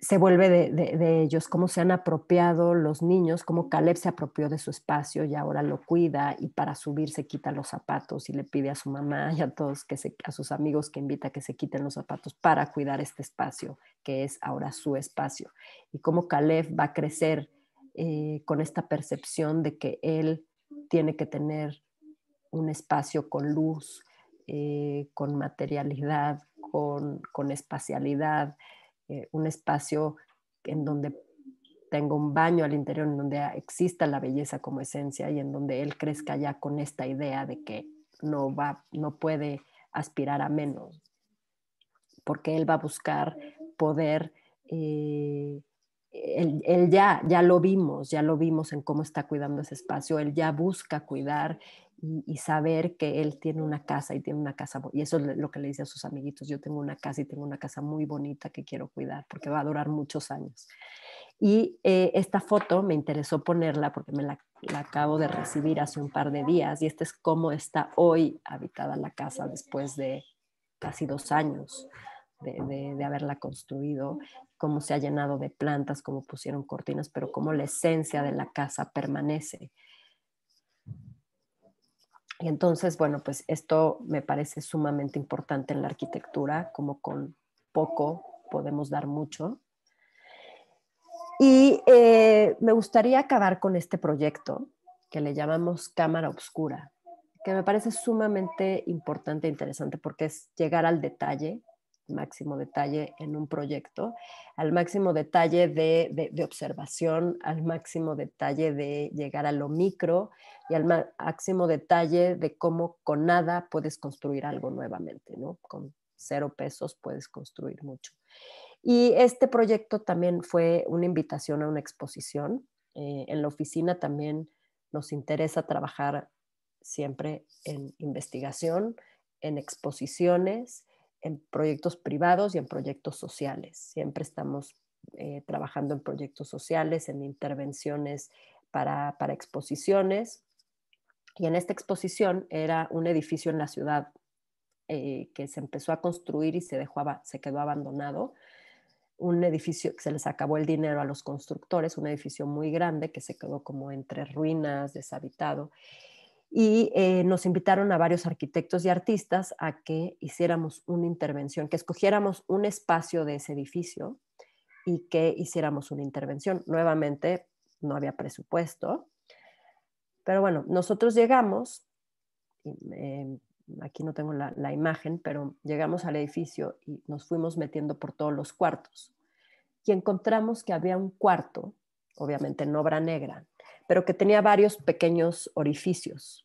se vuelve de, ellos, cómo se han apropiado los niños, cómo Caleb se apropió de su espacio y ahora lo cuida y para subir se quita los zapatos y le pide a su mamá y a todos, que a sus amigos que invita que se quiten los zapatos para cuidar este espacio que es ahora su espacio y cómo Caleb va a crecer eh, con esta percepción de que él tiene que tener un espacio con luz, eh, con materialidad, con, espacialidad, eh, un espacio en donde tenga un baño al interior, en donde exista la belleza como esencia y en donde él crezca ya con esta idea de que no, va, no puede aspirar a menos, porque él va a buscar poder él ya, ya lo vimos, ya lo vimos en cómo está cuidando ese espacio, él ya busca cuidar y, saber que él tiene una casa y tiene una casa, y eso es lo que le dice a sus amiguitos, yo tengo una casa y tengo una casa muy bonita que quiero cuidar porque va a durar muchos años. Y eh, esta foto me interesó ponerla porque me la, acabo de recibir hace un par de días y este es cómo está hoy habitada la casa después de casi dos años de, haberla construido, cómo se ha llenado de plantas, cómo pusieron cortinas, pero cómo la esencia de la casa permanece. Y entonces, bueno, pues esto me parece sumamente importante en la arquitectura, como con poco podemos dar mucho. Y eh, me gustaría acabar con este proyecto que le llamamos Cámara Obscura, que me parece sumamente importante e interesante porque es llegar al detalle máximo detalle en un proyecto, al máximo detalle de, observación, al máximo detalle de llegar a lo micro y al máximo detalle de cómo con nada puedes construir algo nuevamente, ¿no? Con cero pesos puedes construir mucho. Y este proyecto también fue una invitación a una exposición. Eh, en la oficina también nos interesa trabajar siempre en investigación, en exposiciones en proyectos privados y en proyectos sociales. Siempre estamos eh, trabajando en proyectos sociales, en intervenciones para, exposiciones. Y en esta exposición era un edificio en la ciudad eh, que se empezó a construir y se, dejó, se quedó abandonado. Un edificio que se les acabó el dinero a los constructores, un edificio muy grande que se quedó como entre ruinas, deshabitado y eh, nos invitaron a varios arquitectos y artistas a que hiciéramos una intervención, que escogiéramos un espacio de ese edificio y que hiciéramos una intervención. Nuevamente, no había presupuesto, pero bueno, nosotros llegamos, em, aquí no tengo la, la imagen, pero llegamos al edificio y nos fuimos metiendo por todos los cuartos y encontramos que había un cuarto, obviamente en obra negra, pero que tenía varios pequeños orificios.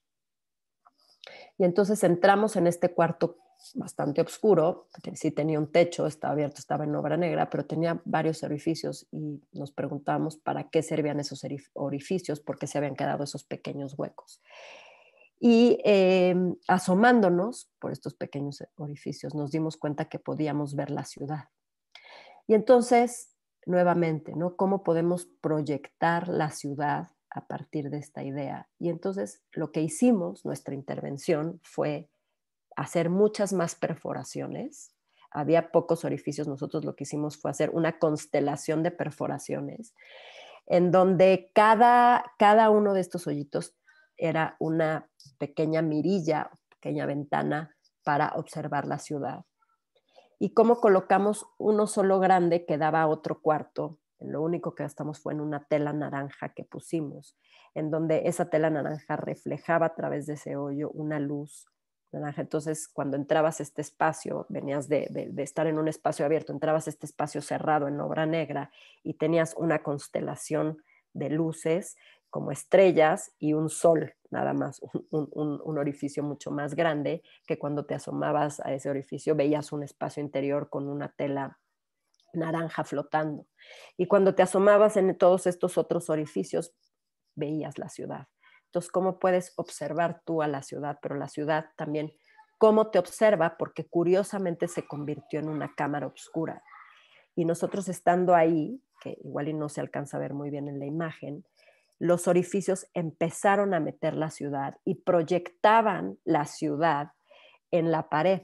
Y entonces entramos en este cuarto bastante oscuro, que sí tenía un techo, estaba abierto, estaba en obra negra, pero tenía varios orificios y nos preguntamos para qué servían esos orificios, por qué se habían quedado esos pequeños huecos. Y eh, asomándonos por estos pequeños orificios, nos dimos cuenta que podíamos ver la ciudad. Y entonces, nuevamente, ¿no? ¿Cómo podemos proyectar la ciudad a partir de esta idea. Y entonces lo que hicimos, nuestra intervención, fue hacer muchas más perforaciones. Había pocos orificios, nosotros lo que hicimos fue hacer una constelación de perforaciones, en donde cada, uno de estos hoyitos era una pequeña mirilla, pequeña ventana para observar la ciudad. Y cómo colocamos uno solo grande que daba otro cuarto lo único que gastamos fue en una tela naranja que pusimos, en donde esa tela naranja reflejaba a través de ese hoyo una luz naranja. Entonces, cuando entrabas a este espacio, venías de, estar en un espacio abierto, entrabas a este espacio cerrado en obra negra y tenías una constelación de luces como estrellas y un sol, nada más, un, un orificio mucho más grande que cuando te asomabas a ese orificio veías un espacio interior con una tela naranja flotando. Y cuando te asomabas en todos estos otros orificios, veías la ciudad. Entonces, ¿cómo puedes observar tú a la ciudad? Pero la ciudad también, ¿cómo te observa? Porque curiosamente se convirtió en una cámara oscura. Y nosotros estando ahí, que igual y no se alcanza a ver muy bien en la imagen, los orificios empezaron a meter la ciudad y proyectaban la ciudad en la pared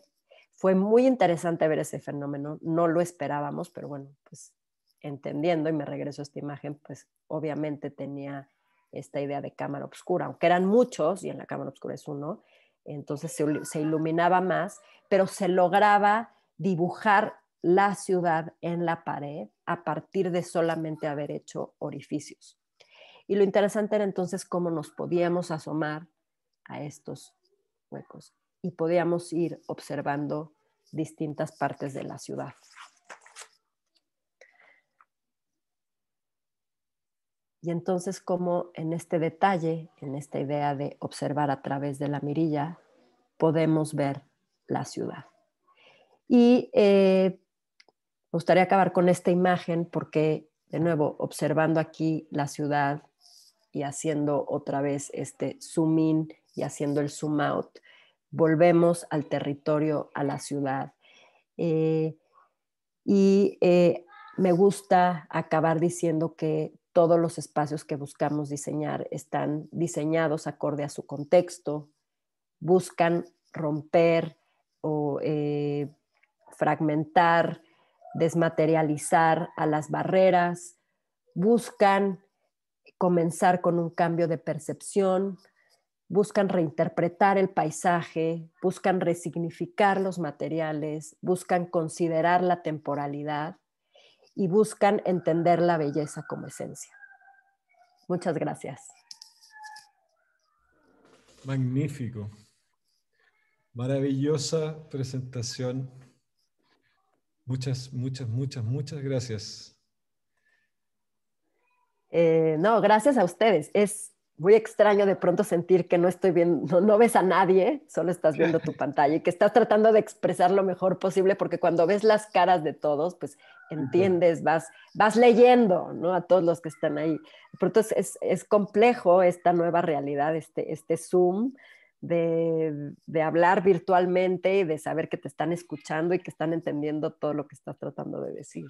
fue muy interesante ver ese fenómeno, no lo esperábamos, pero bueno, pues entendiendo y me regreso a esta imagen, pues obviamente tenía esta idea de cámara oscura, aunque eran muchos y en la cámara oscura es uno, entonces se, se iluminaba más, pero se lograba dibujar la ciudad en la pared a partir de solamente haber hecho orificios. Y lo interesante era entonces cómo nos podíamos asomar a estos huecos y podíamos ir observando distintas partes de la ciudad. Y entonces como en este detalle, en esta idea de observar a través de la mirilla, podemos ver la ciudad. Y eh, me gustaría acabar con esta imagen porque, de nuevo, observando aquí la ciudad y haciendo otra vez este zoom in y haciendo el zoom out, volvemos al territorio, a la ciudad. Eh, y eh, me gusta acabar diciendo que todos los espacios que buscamos diseñar están diseñados acorde a su contexto, buscan romper o eh, fragmentar, desmaterializar a las barreras, buscan comenzar con un cambio de percepción, buscan reinterpretar el paisaje, buscan resignificar los materiales, buscan considerar la temporalidad y buscan entender la belleza como esencia. Muchas gracias. Magnífico. Maravillosa presentación. Muchas, muchas, muchas, muchas gracias. Eh, no, gracias a ustedes. Es, muy extraño de pronto sentir que no estoy viendo, no, ves a nadie, solo estás viendo tu pantalla y que estás tratando de expresar lo mejor posible, porque cuando ves las caras de todos, pues entiendes, vas, vas leyendo ¿no? a todos los que están ahí. De pronto es, es, complejo esta nueva realidad, este, este Zoom. De, de, hablar virtualmente y de saber que te están escuchando y que están entendiendo todo lo que estás tratando de decir.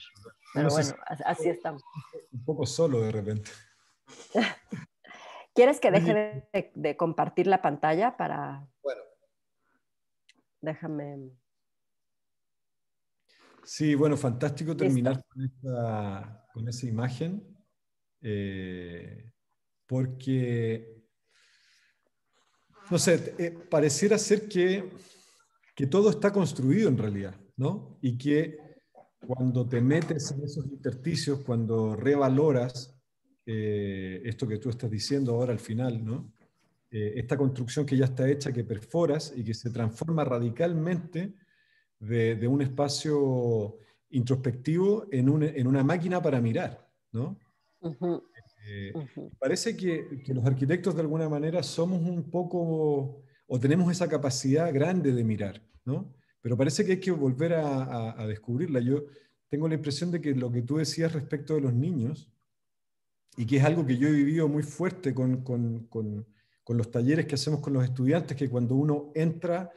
Pero bueno, así estamos. Un poco solo de repente. ¿Quieres que pues deje de, compartir la pantalla para... Bueno. Déjame... Sí, bueno, fantástico terminar con, esta, esa imagen, eh, porque, no sé, eh, pareciera ser que, que, todo está construido en realidad, ¿no? Y que cuando te metes en esos intersticios, cuando revaloras eh, esto que tú estás diciendo ahora al final, ¿no? Eh, esta construcción que ya está hecha, que perforas y que se transforma radicalmente de, un espacio introspectivo en, una máquina para mirar, ¿no? Eh, parece que, los arquitectos de alguna manera somos un poco, o tenemos esa capacidad grande de mirar, ¿no? Pero parece que hay que volver a descubrirla. Yo tengo la impresión de que lo que tú decías respecto de los niños, y que es algo que yo he vivido muy fuerte con, con, con, los talleres que hacemos con los estudiantes, que cuando uno entra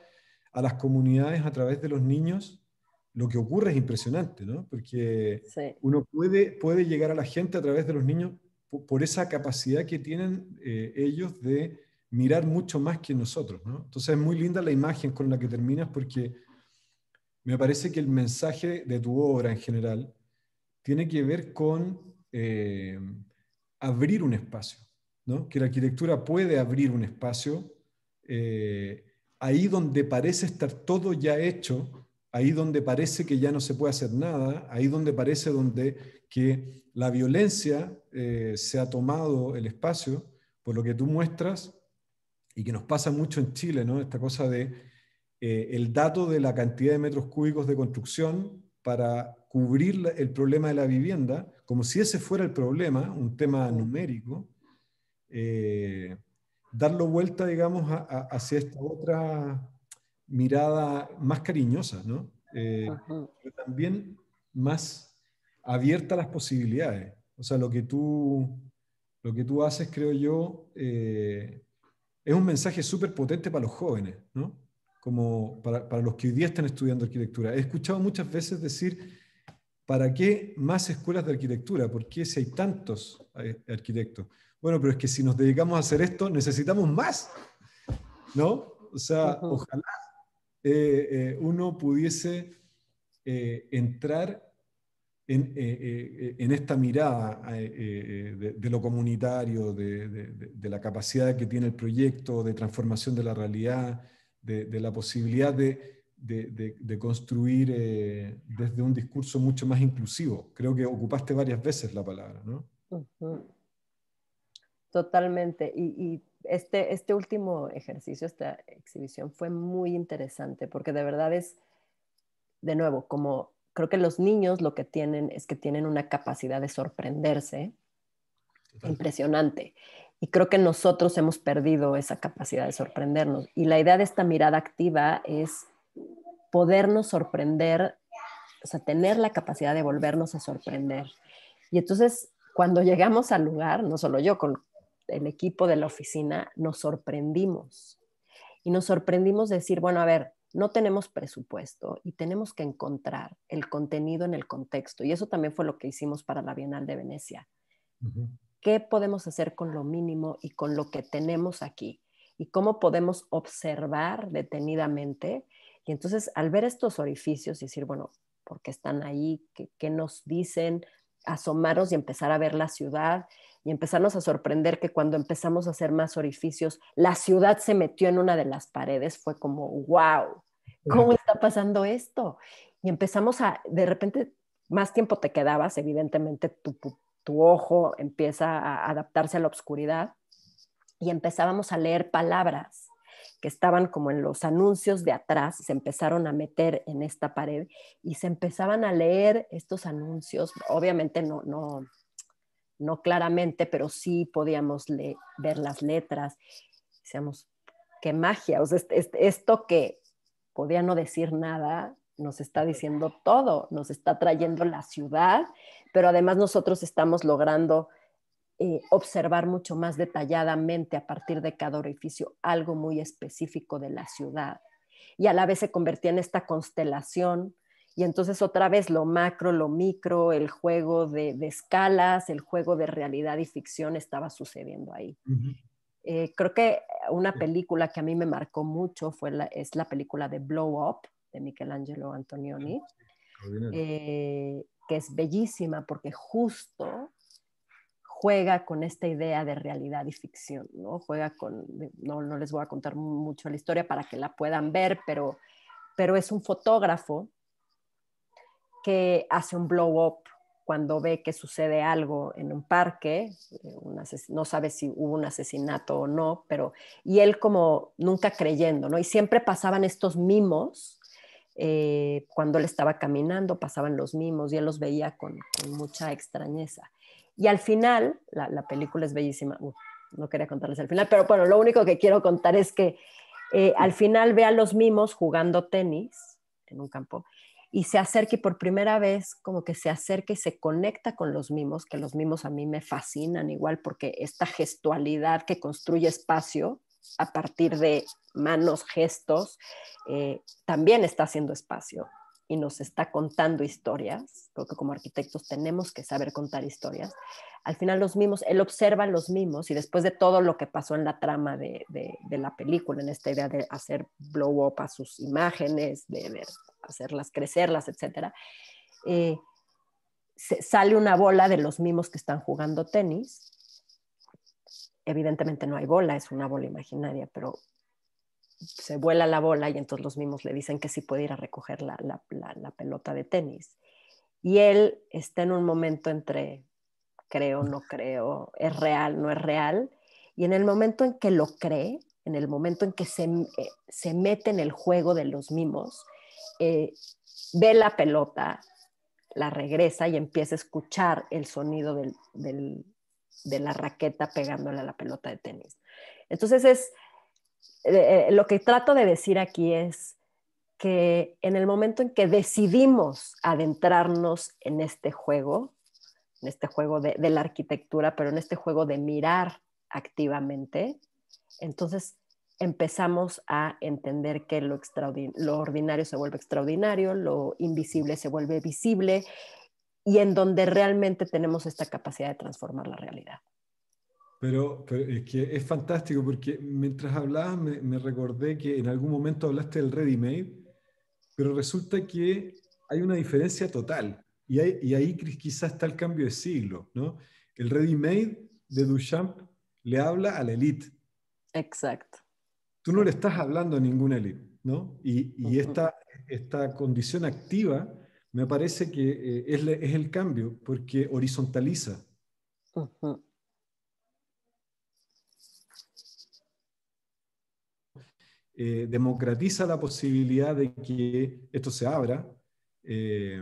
a las comunidades a través de los niños, lo que ocurre es impresionante, ¿no? Porque uno puede, puede llegar a la gente a través de los niños por, esa capacidad que tienen eh, ellos de mirar mucho más que nosotros, ¿no? Entonces es muy linda la imagen con la que terminas porque me parece que el mensaje de tu obra en general tiene que ver con... Eh, abrir un espacio, ¿no? que la arquitectura puede abrir un espacio eh, ahí donde parece estar todo ya hecho, ahí donde parece que ya no se puede hacer nada, ahí donde parece donde que la violencia eh, se ha tomado el espacio, por lo que tú muestras, y que nos pasa mucho en Chile, ¿no? esta cosa de eh, el dato de la cantidad de metros cúbicos de construcción para cubrir el problema de la vivienda, como si ese fuera el problema, un tema numérico, eh, darlo vuelta, digamos, hacia esta otra mirada más cariñosa, ¿no? Eh, pero también más abierta a las posibilidades. O sea, lo que tú, lo que tú haces, creo yo, eh, es un mensaje súper potente para los jóvenes, ¿no? Como para, para, los que hoy día están estudiando arquitectura. He escuchado muchas veces decir, ¿para qué más escuelas de arquitectura? ¿Por qué si hay tantos eh, arquitectos? Bueno, pero es que si nos dedicamos a hacer esto, necesitamos más, ¿no? O sea, ojalá eh, eh, uno pudiese entrar en, esta mirada de, lo comunitario, de, la capacidad que tiene el proyecto de transformación de la realidad, de la posibilidad de de, construir eh, desde un discurso mucho más inclusivo. Creo que ocupaste varias veces la palabra, ¿no? Totalmente. Y, este, este último ejercicio, esta exhibición fue muy interesante porque de verdad es, de nuevo, como creo que los niños lo que tienen es que tienen una capacidad de sorprenderse impresionante. Y creo que nosotros hemos perdido esa capacidad de sorprendernos. Y la idea de esta mirada activa es podernos sorprender, o sea, tener la capacidad de volvernos a sorprender. Y entonces, cuando llegamos al lugar, no solo yo, con el equipo de la oficina, nos sorprendimos. Y nos sorprendimos de decir, bueno, a ver, no tenemos presupuesto y tenemos que encontrar el contenido en el contexto. Y eso también fue lo que hicimos para la Bienal de Venecia. ¿Qué podemos hacer con lo mínimo y con lo que tenemos aquí? ¿Y cómo podemos observar detenidamente y entonces al ver estos orificios y decir, bueno, ¿por qué están ahí? ¿Qué, nos dicen? Asomarnos y empezar a ver la ciudad y empezarnos a sorprender que cuando empezamos a hacer más orificios, la ciudad se metió en una de las paredes, fue como, wow, ¿cómo está pasando esto? Y empezamos a, de repente, más tiempo te quedabas, evidentemente tu, tu ojo empieza a adaptarse a la oscuridad y empezábamos a leer palabras que estaban como en los anuncios de atrás, se empezaron a meter en esta pared y se empezaban a leer estos anuncios. Obviamente no, no, no claramente, pero sí podíamos leer, ver las letras. Decíamos, qué magia, o este, este, esto que podía no decir nada, nos está diciendo todo, nos está trayendo la ciudad, pero además nosotros estamos logrando eh, observar mucho más detalladamente a partir de cada orificio algo muy específico de la ciudad. Y a la vez se convertía en esta constelación y entonces otra vez lo macro, lo micro, el juego de, escalas, el juego de realidad y ficción estaba sucediendo ahí. Eh, creo que una película que a mí me marcó mucho fue es la película de Blow Up de Michelangelo Antonioni, eh, que es bellísima porque justo juega con esta idea de realidad y ficción, ¿no? Juega con, no, les voy a contar mucho la historia para que la puedan ver, pero, pero es un fotógrafo que hace un blow up cuando ve que sucede algo en un parque, eh, no sabe si hubo un asesinato o no, pero y él como nunca creyendo, Y siempre pasaban estos mimos eh, cuando él estaba caminando, pasaban los mimos y él los veía con mucha extrañeza. Y al final, la, película es bellísima, no quería contarles al final, pero bueno, lo único que quiero contar es que eh, al final ve a los mimos jugando tenis en un campo y se acerca y por primera vez como que se acerca y se conecta con los mimos, que los mimos a mí me fascinan igual porque esta gestualidad que construye espacio a partir de manos, gestos, eh, también está haciendo espacio y nos está contando historias, porque como arquitectos tenemos que saber contar historias, al final los mimos, él observa los mimos y después de todo lo que pasó en la trama de, de, la película, en esta idea de hacer blow up a sus imágenes, de, hacerlas crecerlas, etc., eh, sale una bola de los mimos que están jugando tenis. Evidentemente no hay bola, es una bola imaginaria, pero se vuela la bola y entonces los mimos le dicen que sí puede ir a recoger la, pelota de tenis. Y él está en un momento entre creo, no creo, es real, no es real. Y en el momento en que lo cree, en el momento en que se, eh, mete en el juego de los mimos, eh, ve la pelota, la regresa y empieza a escuchar el sonido de la raqueta pegándole a la pelota de tenis. Entonces es eh, lo que trato de decir aquí es que en el momento en que decidimos adentrarnos en este juego, en este juego de, la arquitectura, pero en este juego de mirar activamente, entonces empezamos a entender que lo, ordinario se vuelve extraordinario, lo invisible se vuelve visible y en donde realmente tenemos esta capacidad de transformar la realidad. Pero, es que es fantástico porque mientras hablabas me, recordé que en algún momento hablaste del ready made, pero resulta que hay una diferencia total y, y ahí quizás está el cambio de siglo. ¿no? El ready made de Duchamp le habla a la elite. Exacto. Tú no le estás hablando a ninguna elite, ¿no? Y, esta, esta condición activa me parece que eh, es, el cambio porque horizontaliza. Eh, democratiza la posibilidad de que esto se abra. Eh,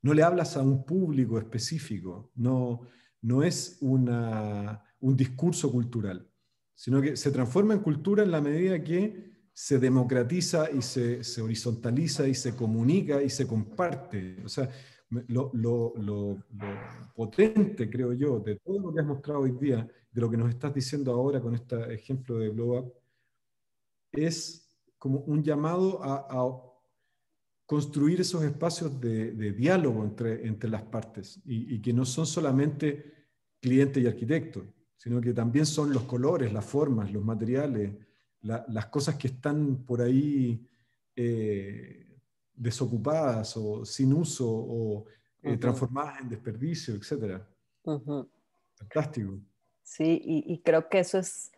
no le hablas a un público específico, no, no es una, un discurso cultural, sino que se transforma en cultura en la medida que se democratiza y se, horizontaliza y se comunica y se comparte. O sea, lo, potente, creo yo, de todo lo que has mostrado hoy día, de lo que nos estás diciendo ahora con este ejemplo de Blow es como un llamado a, construir esos espacios de, diálogo entre, entre, las partes y, que no son solamente cliente y arquitecto, sino que también son los colores, las formas, los materiales, las cosas que están por ahí eh, desocupadas o sin uso o eh, transformadas en desperdicio, etc. Sí, y, creo que eso es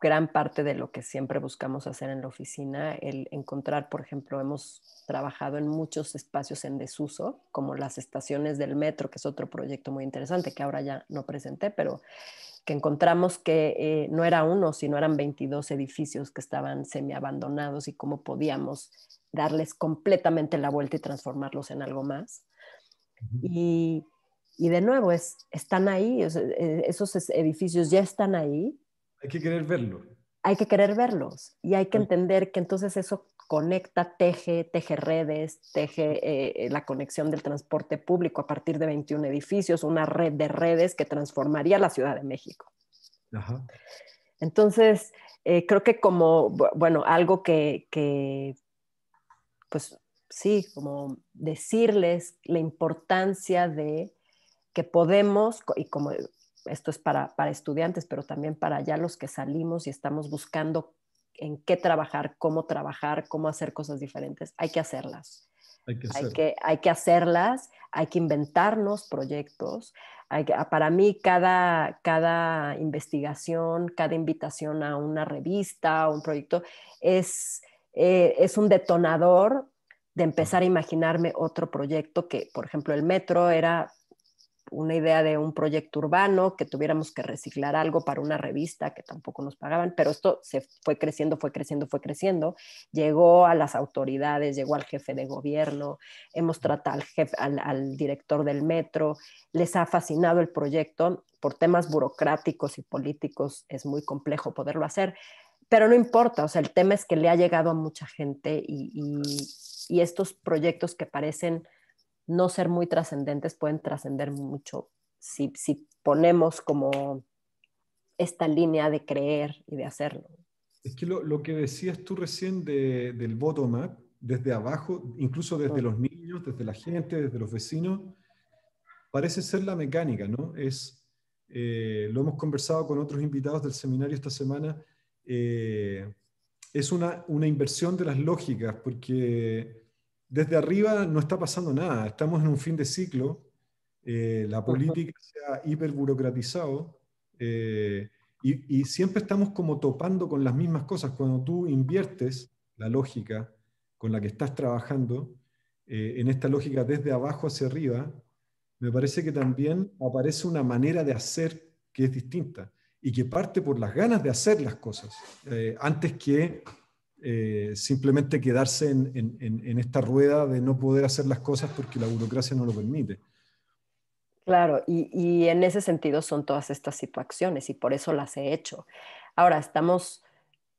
gran parte de lo que siempre buscamos hacer en la oficina, el encontrar, por ejemplo, hemos trabajado en muchos espacios en desuso, como las estaciones del metro, que es otro proyecto muy interesante que ahora ya no presenté, pero que encontramos que eh, no era uno, sino eran 22 edificios que estaban semiabandonados y cómo podíamos darles completamente la vuelta y transformarlos en algo más. Y, de nuevo, están ahí, e, esos edificios ya están ahí, hay que querer verlo. Hay que querer verlos y hay que entender que entonces eso conecta, teje, teje redes, teje eh, la conexión del transporte público a partir de 21 edificios, una red de redes que transformaría la Ciudad de México. Ajá. Entonces, eh, creo que como, bueno, algo que, pues sí, como decirles la importancia de que podemos, y como esto es para, estudiantes, pero también para ya los que salimos y estamos buscando en qué trabajar, cómo trabajar, cómo hacer cosas diferentes, hay que hacerlas. Hay que, hay que, hacerlas, hay que inventarnos proyectos. Hay para mí, cada, cada investigación, cada invitación a una revista, o un proyecto, es, eh, es un detonador de empezar a imaginarme otro proyecto que, por ejemplo, el metro era una idea de un proyecto urbano, que tuviéramos que reciclar algo para una revista que tampoco nos pagaban, pero esto se fue creciendo, fue creciendo, fue creciendo. Llegó a las autoridades, llegó al jefe de gobierno, hemos tratado al, director del metro, les ha fascinado el proyecto. Por temas burocráticos y políticos es muy complejo poderlo hacer, pero no importa, o sea, el tema es que le ha llegado a mucha gente y estos proyectos que parecen no ser muy trascendentes pueden trascender mucho si, ponemos como esta línea de creer y de hacerlo. Es que lo, que decías tú recién del bottom-up, desde abajo, incluso desde mm. los niños, desde la gente, desde los vecinos, parece ser la mecánica, ¿no? Es, eh, lo hemos conversado con otros invitados del seminario esta semana, eh, es una, una, inversión de las lógicas, porque desde arriba no está pasando nada, estamos en un fin de ciclo, eh, la política se ha hiperburocratizado eh, y, siempre estamos como topando con las mismas cosas. Cuando tú inviertes la lógica con la que estás trabajando, eh, en esta lógica desde abajo hacia arriba, me parece que también aparece una manera de hacer que es distinta y que parte por las ganas de hacer las cosas, antes que eh, simplemente quedarse en, esta rueda de no poder hacer las cosas porque la burocracia no lo permite. Claro, y, en ese sentido son todas estas situaciones y por eso las he hecho. Ahora, estamos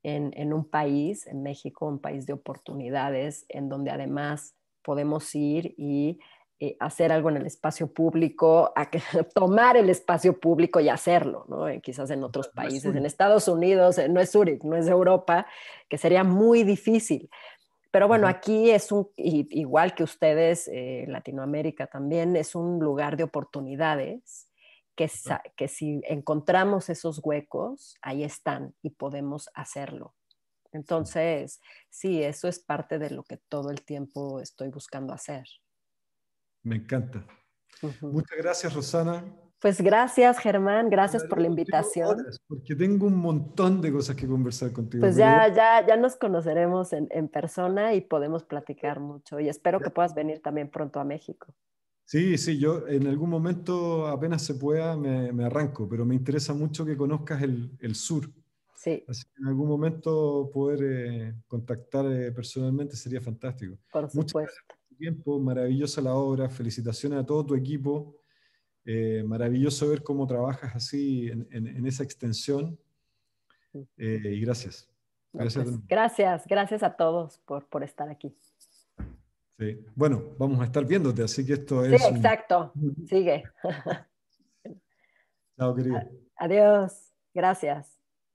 en un país, en México, un país de oportunidades, en donde además podemos ir y eh, hacer algo en el espacio público, tomar el espacio público y hacerlo, ¿no? Eh, quizás en otros pues países, en Estados Unidos, eh, no es Zurich, no es Europa, que sería muy difícil. Pero bueno, aquí es un, igual que ustedes, Latinoamérica también, es un lugar de oportunidades que si encontramos esos huecos, ahí están y podemos hacerlo. Entonces, sí, eso es parte de lo que todo el tiempo estoy buscando hacer. Me encanta. Muchas gracias, Rosana. Pues gracias, Germán, gracias por la invitación. porque tengo un montón de cosas que conversar contigo. Pues ya, ya, nos conoceremos en, persona y podemos platicar mucho. Y espero que puedas venir también pronto a México. Sí, sí, yo en algún momento apenas se pueda me, arranco, pero me interesa mucho que conozcas el, sur. Sí. Así que en algún momento poder eh, contactar eh, personalmente sería fantástico. Por supuesto tiempo, maravillosa la obra, felicitaciones a todo tu equipo, eh, maravilloso ver cómo trabajas así en, esa extensión eh, y gracias. Gracias, gracias, a todos por, estar aquí. Bueno, vamos a estar viéndote, así que esto es... Sí, exacto, sigue. Chao, querido. Adiós, gracias.